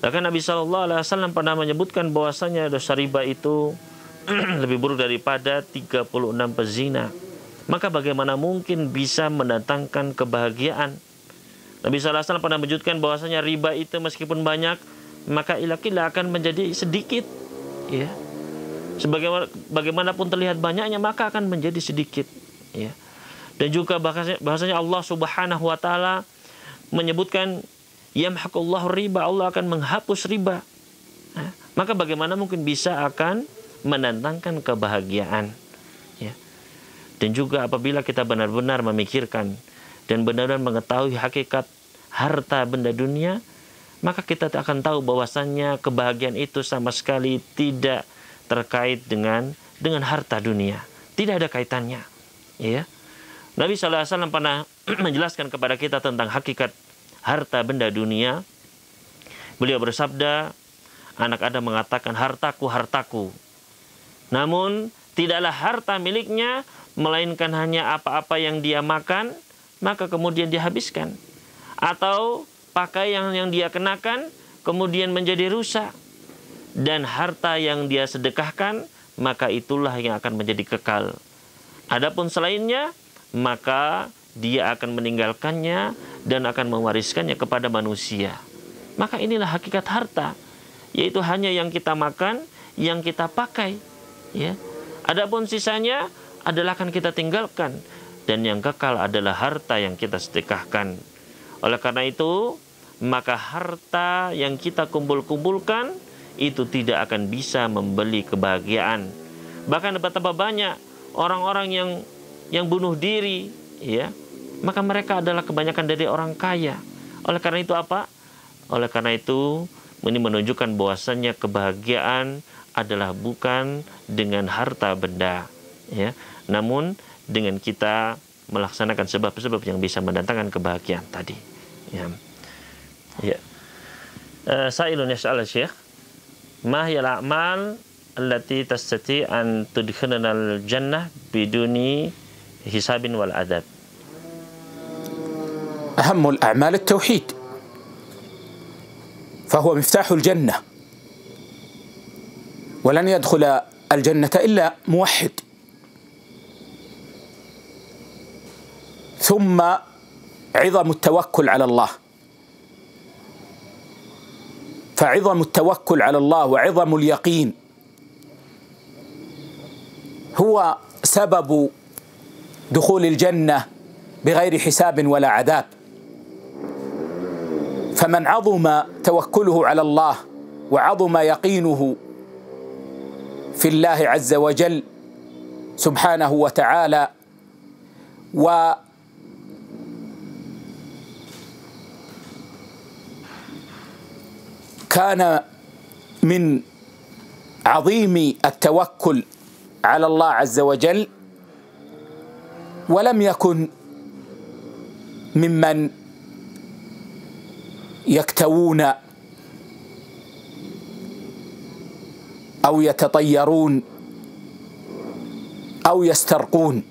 Bahkan Nabi Shallallahu alaihi wasallam pernah menyebutkan bahwasanya dosa riba itu *clears throat* lebih buruk daripada 36 pezina. Maka bagaimana mungkin bisa mendatangkan kebahagiaan? Nabi Shallallahu alaihi wasallam pernah menyebutkan bahwasanya riba itu meskipun banyak maka ilah-ilah akan menjadi sedikit. Yeah sebagaimana bagaimanapun terlihat banyaknya maka akan menjadi sedikit ya dan juga bahasanya, bahasanya Allah Subhanahu wa taala menyebutkan yamhaqullahu riba Allah akan menghapus riba nah, maka bagaimana mungkin bisa akan menantangkan kebahagiaan ya dan juga apabila kita benar-benar memikirkan dan benar-benar mengetahui hakikat harta benda dunia maka kita akan tahu bahwasannya kebahagiaan itu sama sekali tidak terkait dengan dengan harta dunia. Tidak ada kaitannya. Ya. Nabi SAW pernah *clears throat* menjelaskan kepada kita tentang hakikat harta benda dunia. Beliau bersabda, anak Adam mengatakan hartaku, hartaku. Namun tidaklah harta miliknya, melainkan hanya apa-apa yang dia makan, maka kemudian dihabiskan atau Atau pakaian yang dia kenakan, kemudian menjadi rusak dan harta yang dia sedekahkan, maka itulah yang akan menjadi kekal. Adapun selainnya, maka dia akan meninggalkannya dan akan mewariskannya kepada manusia. Maka inilah hakikat harta, yaitu hanya yang kita makan, yang kita pakai, ya. Adapun sisanya adalah akan kita tinggalkan dan yang kekal adalah harta yang kita sedekahkan. Oleh karena itu, maka harta yang kita kumpul-kumpulkan itu tidak akan bisa membeli kebahagiaan. Bahkan betapa banyak orang-orang yang yang bunuh diri, ya. Maka mereka adalah kebanyakan dari orang kaya. Oleh karena itu apa? Oleh karena itu ini menunjukkan bahwasannya kebahagiaan adalah bukan dengan harta benda, ya. Namun dengan kita melaksanakan sebab-sebab yang bisa mendatangkan kebahagiaan tadi. Ya. Ya. Uh, Sa'ilun Syekh ما هي الأعمال التي تستطيع أن تدخلنا الجنة بدون حساب والعذاب أهم الأعمال التوحيد فهو مفتاح الجنة ولن يدخل الجنة إلا موحد ثم عظم التوكل على الله فعظم التوكل على الله وعظم اليقين هو سبب دخول الجنه بغير حساب ولا عذاب فمن عظم توكله على الله وعظم يقينه في الله عز وجل سبحانه وتعالى و كان من عظيم التوكل على الله عز وجل ولم يكن ممن يكتوون او يتطيرون او يسترقون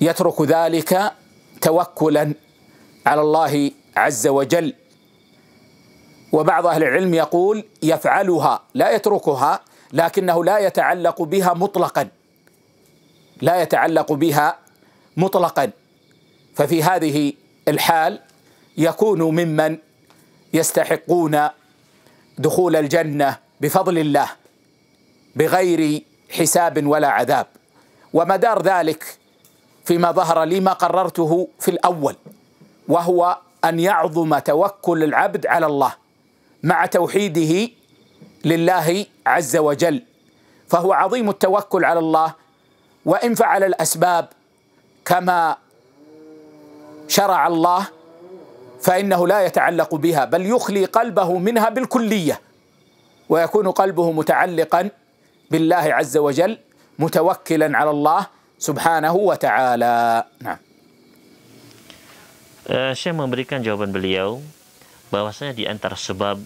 يترك ذلك توكلا على الله عز وجل وبعض اهل العلم يقول يفعلها لا يتركها لكنه لا يتعلق بها مطلقا لا يتعلق بها مطلقا ففي هذه الحال يكون ممن يستحقون دخول الجنه بفضل الله بغير حساب ولا عذاب ومدار ذلك فيما ظهر لي ما قررته في الاول وهو ان يعظم توكل العبد على الله مع توحيده لله عز وجل فهو عظيم التوكل على الله وان فعل الاسباب كما شرع الله فانه لا يتعلق بها بل يخلي قلبه منها بالكليه ويكون قلبه متعلقا بالله عز وجل متوكلا على الله سبحانه وتعالى نعم uh, eh, Saya memberikan jawaban beliau bahwasanya di antara sebab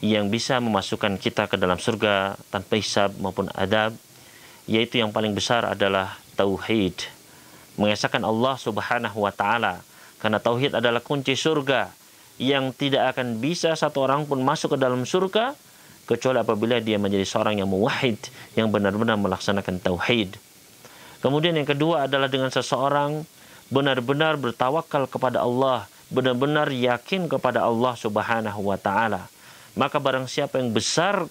yang bisa memasukkan kita ke dalam surga tanpa hisab maupun adab yaitu yang paling besar adalah tauhid mengesahkan Allah Subhanahu wa taala karena tauhid adalah kunci surga yang tidak akan bisa satu orang pun masuk ke dalam surga kecuali apabila dia menjadi seorang yang muwahid, yang benar-benar melaksanakan tauhid kemudian yang kedua adalah dengan seseorang benar-benar bertawakal kepada Allah benar-benar yakin kepada Allah Subhanahu wa taala. Maka barang siapa yang besar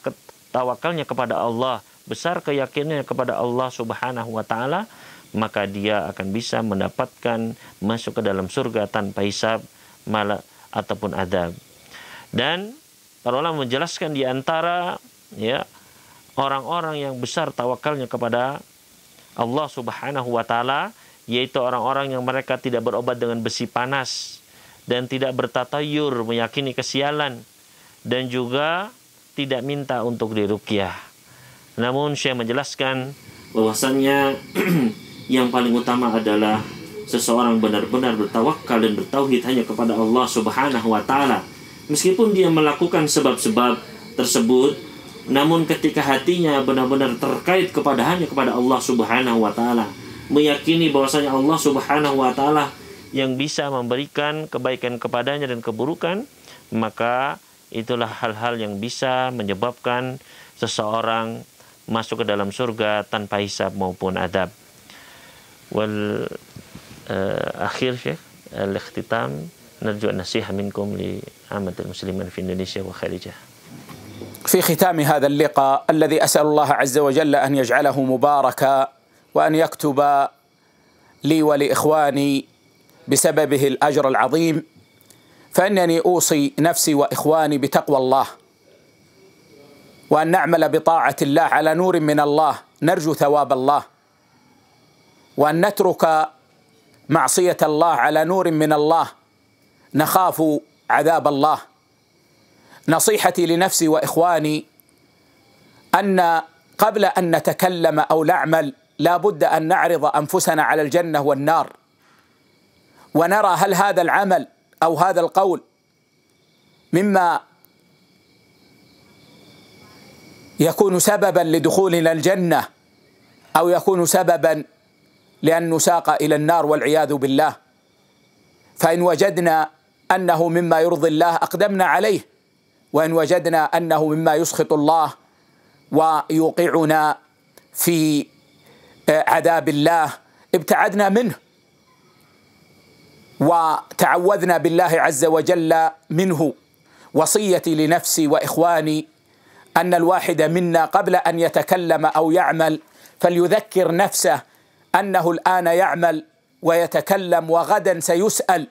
tawakalnya kepada Allah, besar keyakinannya kepada Allah Subhanahu wa taala, maka dia akan bisa mendapatkan masuk ke dalam surga tanpa hisab, malah ataupun adab. Dan para ulama menjelaskan di antara ya orang-orang yang besar tawakalnya kepada Allah Subhanahu wa taala yaitu orang-orang yang mereka tidak berobat dengan besi panas dan tidak bertatayur meyakini kesialan dan juga tidak minta untuk dirukyah. Namun saya menjelaskan bahwasannya *clears throat* yang paling utama adalah seseorang benar-benar bertawakal dan bertauhid hanya kepada Allah Subhanahu wa taala. Meskipun dia melakukan sebab-sebab tersebut, namun ketika hatinya benar-benar terkait kepada hanya kepada Allah Subhanahu wa taala, meyakini bahwasanya Allah Subhanahu wa taala yang bisa memberikan kebaikan kepadanya dan keburukan, maka itulah hal-hal yang bisa menyebabkan seseorang masuk ke dalam surga tanpa hisab maupun adab. Wal uh, akhir Syekh ya, al-ikhtitam نرجو النصيحة منكم لعامة المسلمين في إندونيسيا وخارجها في ختام هذا اللقاء الذي أسأل الله عز وجل أن يجعله مباركا وأن يكتب لي ولإخواني بسببه الاجر العظيم فانني اوصي نفسي واخواني بتقوى الله وان نعمل بطاعه الله على نور من الله نرجو ثواب الله وان نترك معصيه الله على نور من الله نخاف عذاب الله نصيحتي لنفسي واخواني ان قبل ان نتكلم او نعمل لا بد ان نعرض انفسنا على الجنه والنار ونرى هل هذا العمل او هذا القول مما يكون سببا لدخولنا الجنه او يكون سببا لان نساق الى النار والعياذ بالله فان وجدنا انه مما يرضي الله اقدمنا عليه وان وجدنا انه مما يسخط الله ويوقعنا في آه، عذاب الله ابتعدنا منه وتعوذنا بالله عز وجل منه وصيتي لنفسي واخواني ان الواحد منا قبل ان يتكلم او يعمل فليذكر نفسه انه الان يعمل ويتكلم وغدا سيسال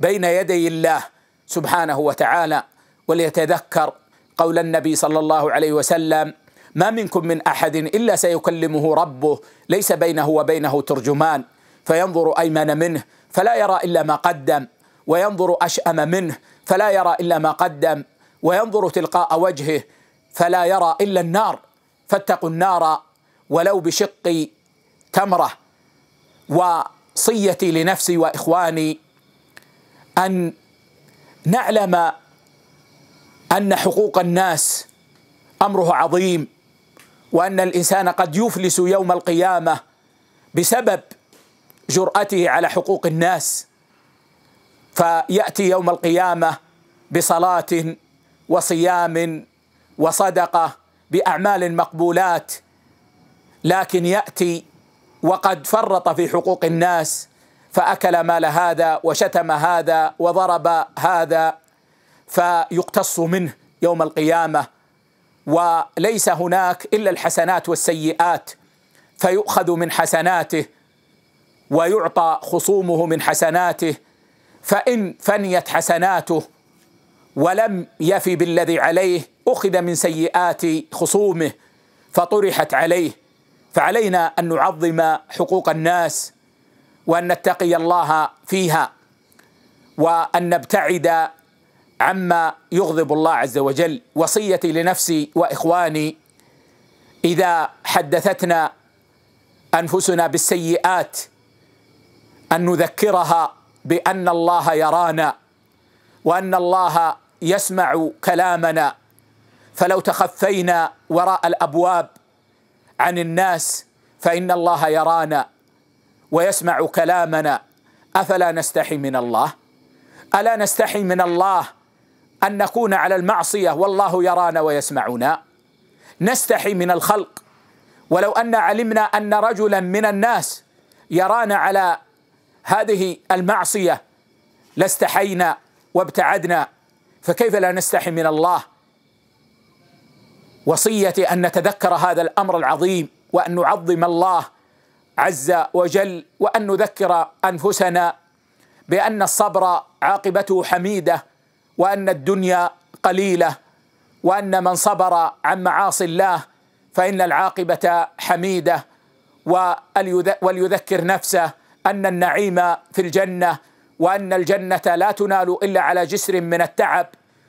بين يدي الله سبحانه وتعالى وليتذكر قول النبي صلى الله عليه وسلم ما منكم من احد الا سيكلمه ربه ليس بينه وبينه ترجمان فينظر ايمن منه فلا يرى إلا ما قدم وينظر أشأم منه فلا يرى إلا ما قدم وينظر تلقاء وجهه فلا يرى إلا النار فاتقوا النار ولو بشق تمرة وصيتي لنفسي وإخواني أن نعلم أن حقوق الناس أمره عظيم وأن الإنسان قد يفلس يوم القيامة بسبب جرأته على حقوق الناس فيأتي يوم القيامة بصلاة وصيام وصدقة بأعمال مقبولات لكن يأتي وقد فرط في حقوق الناس فأكل مال هذا وشتم هذا وضرب هذا فيقتص منه يوم القيامة وليس هناك إلا الحسنات والسيئات فيؤخذ من حسناته ويعطى خصومه من حسناته فإن فنيت حسناته ولم يف بالذي عليه أخذ من سيئات خصومه فطرحت عليه فعلينا أن نعظم حقوق الناس وأن نتقي الله فيها وأن نبتعد عما يغضب الله عز وجل وصيتي لنفسي واخواني اذا حدثتنا انفسنا بالسيئات ان نذكرها بان الله يرانا وان الله يسمع كلامنا فلو تخفينا وراء الابواب عن الناس فان الله يرانا ويسمع كلامنا افلا نستحي من الله الا نستحي من الله ان نكون على المعصيه والله يرانا ويسمعنا نستحي من الخلق ولو ان علمنا ان رجلا من الناس يرانا على هذه المعصية لاستحينا وابتعدنا فكيف لا نستحي من الله وصيتي أن نتذكر هذا الأمر العظيم وأن نعظم الله عز وجل وأن نذكر أنفسنا بأن الصبر عاقبته حميدة وأن الدنيا قليلة وأن من صبر عن معاصي الله فإن العاقبة حميدة وليذكر نفسه ان النعيم في الجنه وان الجنه لا تنال الا على جسر من التعب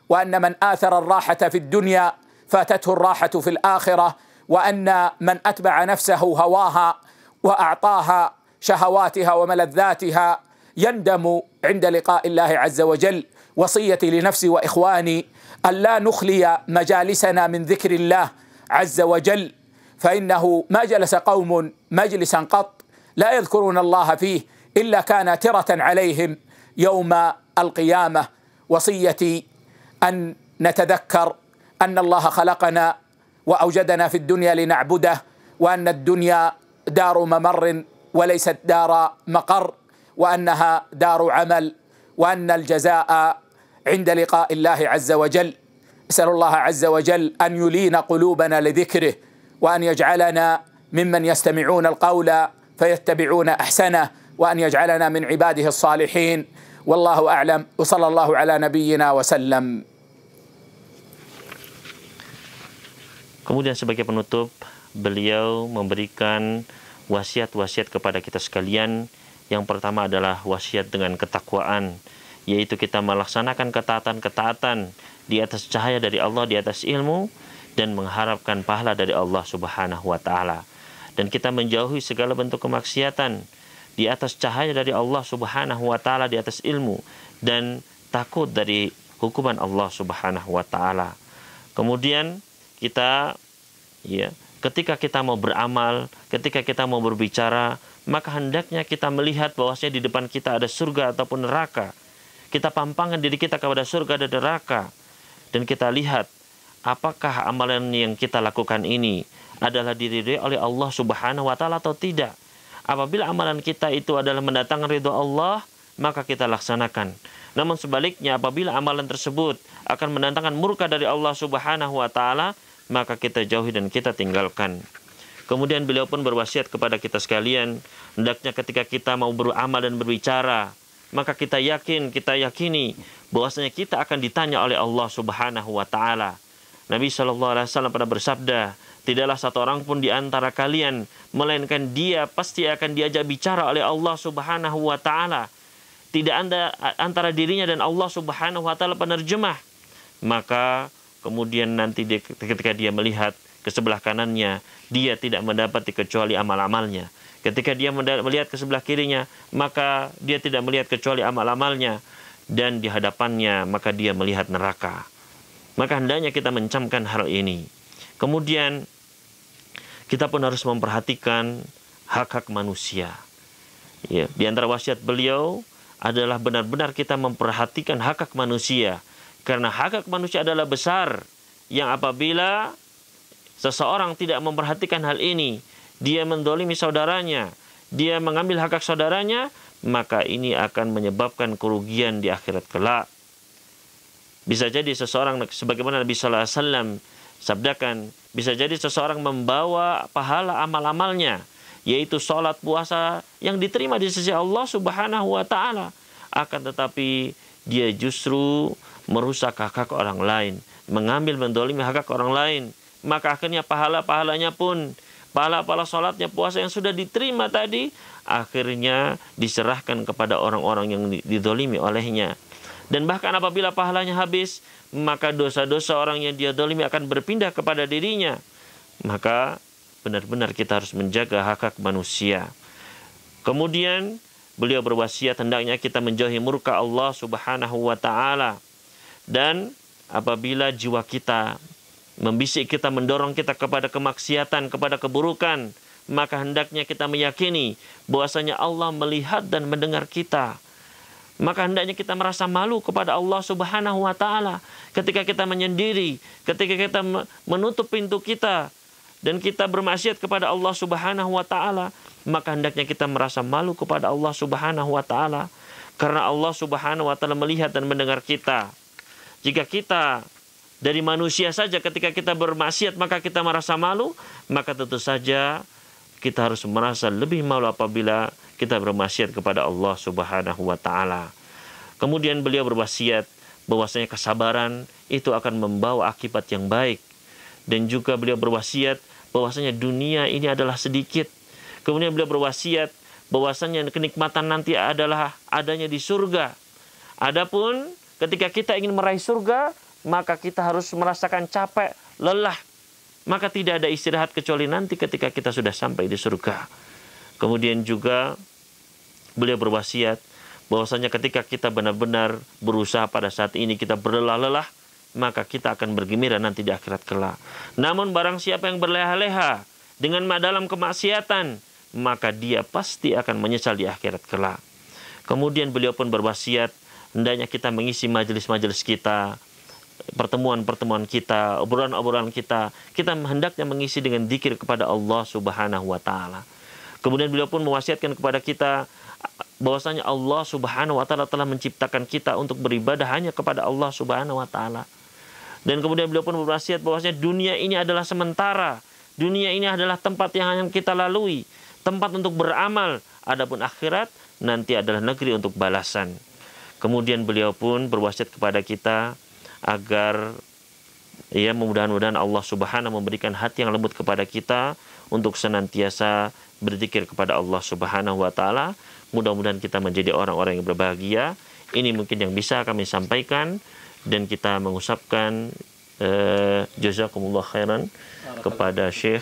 وان من اثر الراحه في الدنيا فاتته الراحه في الاخره وان من اتبع نفسه هواها واعطاها شهواتها وملذاتها يندم عند لقاء الله عز وجل وصيتي لنفسي واخواني الا نخلي مجالسنا من ذكر الله عز وجل فانه ما جلس قوم مجلسا قط لا يذكرون الله فيه الا كان تره عليهم يوم القيامه وصيتي ان نتذكر ان الله خلقنا واوجدنا في الدنيا لنعبده وان الدنيا دار ممر وليست دار مقر وانها دار عمل وان الجزاء عند لقاء الله عز وجل اسال الله عز وجل ان يلين قلوبنا لذكره وان يجعلنا ممن يستمعون القول فيتبعون احسنه وان يجعلنا من عباده الصالحين والله اعلم وصلى الله على نبينا وسلم Kemudian sebagai penutup, beliau memberikan wasiat-wasiat kepada kita sekalian. Yang pertama adalah wasiat dengan ketakwaan, yaitu kita melaksanakan ketaatan-ketaatan di atas cahaya dari Allah, di atas ilmu, dan mengharapkan pahala dari Allah Subhanahu wa Ta'ala dan kita menjauhi segala bentuk kemaksiatan di atas cahaya dari Allah Subhanahu wa taala di atas ilmu dan takut dari hukuman Allah Subhanahu wa taala. Kemudian kita ya, ketika kita mau beramal, ketika kita mau berbicara, maka hendaknya kita melihat bahwasanya di depan kita ada surga ataupun neraka. Kita pampangkan diri kita kepada surga dan neraka dan kita lihat apakah amalan yang kita lakukan ini adalah diridhoi oleh Allah Subhanahu wa taala atau tidak. Apabila amalan kita itu adalah mendatangkan ridho Allah, maka kita laksanakan. Namun sebaliknya apabila amalan tersebut akan mendatangkan murka dari Allah Subhanahu wa taala, maka kita jauhi dan kita tinggalkan. Kemudian beliau pun berwasiat kepada kita sekalian, hendaknya ketika kita mau beramal dan berbicara, maka kita yakin, kita yakini bahwasanya kita akan ditanya oleh Allah Subhanahu wa taala. Nabi Shallallahu alaihi wasallam pernah bersabda, Tidaklah satu orang pun di antara kalian, melainkan dia pasti akan diajak bicara oleh Allah Subhanahu wa Ta'ala. Tidak ada antara dirinya dan Allah Subhanahu wa Ta'ala penerjemah. Maka kemudian nanti dia, ketika dia melihat ke sebelah kanannya, dia tidak mendapat kecuali amal-amalnya. Ketika dia melihat ke sebelah kirinya, maka dia tidak melihat kecuali amal-amalnya. Dan di hadapannya, maka dia melihat neraka. Maka hendaknya kita mencamkan hal ini. Kemudian kita pun harus memperhatikan hak-hak manusia. Ya, di antara wasiat beliau adalah benar-benar kita memperhatikan hak-hak manusia karena hak-hak manusia adalah besar yang apabila seseorang tidak memperhatikan hal ini, dia mendolimi saudaranya, dia mengambil hak-hak saudaranya, maka ini akan menyebabkan kerugian di akhirat kelak. Bisa jadi seseorang sebagaimana Nabi sallallahu alaihi wasallam sabdakan bisa jadi seseorang membawa pahala amal-amalnya, yaitu sholat puasa yang diterima di sisi Allah Subhanahu wa Ta'ala. Akan tetapi, dia justru merusak hak-hak orang lain, mengambil mendolimi hak-hak orang lain. Maka akhirnya pahala-pahalanya pun, pahala-pahala sholatnya, puasa yang sudah diterima tadi, akhirnya diserahkan kepada orang-orang yang didolimi olehnya. Dan bahkan apabila pahalanya habis, maka dosa-dosa orang yang dia dolimi akan berpindah kepada dirinya. Maka benar-benar kita harus menjaga hak-hak manusia. Kemudian beliau berwasiat hendaknya kita menjauhi murka Allah Subhanahu wa taala. Dan apabila jiwa kita membisik kita mendorong kita kepada kemaksiatan, kepada keburukan, maka hendaknya kita meyakini bahwasanya Allah melihat dan mendengar kita maka hendaknya kita merasa malu kepada Allah Subhanahu wa taala ketika kita menyendiri, ketika kita menutup pintu kita dan kita bermaksiat kepada Allah Subhanahu wa taala, maka hendaknya kita merasa malu kepada Allah Subhanahu wa taala karena Allah Subhanahu wa taala melihat dan mendengar kita. Jika kita dari manusia saja ketika kita bermaksiat maka kita merasa malu, maka tentu saja kita harus merasa lebih malu apabila kita bermaksiat kepada Allah Subhanahu wa taala. Kemudian beliau berwasiat bahwasanya kesabaran itu akan membawa akibat yang baik dan juga beliau berwasiat bahwasanya dunia ini adalah sedikit. Kemudian beliau berwasiat bahwasanya kenikmatan nanti adalah adanya di surga. Adapun ketika kita ingin meraih surga, maka kita harus merasakan capek, lelah. Maka tidak ada istirahat kecuali nanti ketika kita sudah sampai di surga. Kemudian juga beliau berwasiat bahwasanya ketika kita benar-benar berusaha pada saat ini kita berlelah-lelah maka kita akan bergembira nanti di akhirat kelak. Namun barang siapa yang berleha-leha dengan dalam kemaksiatan maka dia pasti akan menyesal di akhirat kelak. Kemudian beliau pun berwasiat hendaknya kita mengisi majelis-majelis kita pertemuan-pertemuan kita, obrolan-obrolan kita, kita hendaknya mengisi dengan zikir kepada Allah Subhanahu wa taala. Kemudian beliau pun mewasiatkan kepada kita bahwasanya Allah Subhanahu wa taala telah menciptakan kita untuk beribadah hanya kepada Allah Subhanahu wa taala. Dan kemudian beliau pun berwasiat bahwasanya dunia ini adalah sementara. Dunia ini adalah tempat yang hanya kita lalui, tempat untuk beramal. Adapun akhirat nanti adalah negeri untuk balasan. Kemudian beliau pun berwasiat kepada kita agar ya mudah-mudahan Allah Subhanahu memberikan hati yang lembut kepada kita untuk senantiasa berzikir kepada Allah Subhanahu wa taala Mudah-mudahan kita menjadi orang-orang yang berbahagia. Ini mungkin yang bisa kami sampaikan dan kita mengusapkan eh, jazakumullah khairan kepada Syekh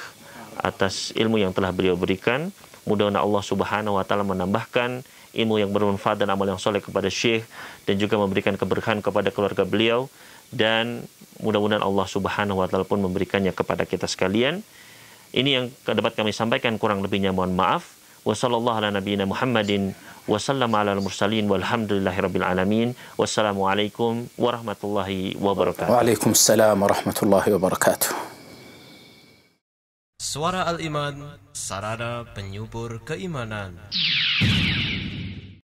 atas ilmu yang telah beliau berikan. Mudah-mudahan Allah Subhanahu wa taala menambahkan ilmu yang bermanfaat dan amal yang soleh kepada Syekh dan juga memberikan keberkahan kepada keluarga beliau dan mudah-mudahan Allah Subhanahu wa taala pun memberikannya kepada kita sekalian. Ini yang dapat kami sampaikan kurang lebihnya mohon maaf. وصلى الله على نبينا محمد وسلم على المرسلين والحمد لله رب العالمين والسلام عليكم ورحمة الله وبركاته وعليكم السلام ورحمة الله وبركاته سورة الإيمان سرارة بنيوبر كإيمانان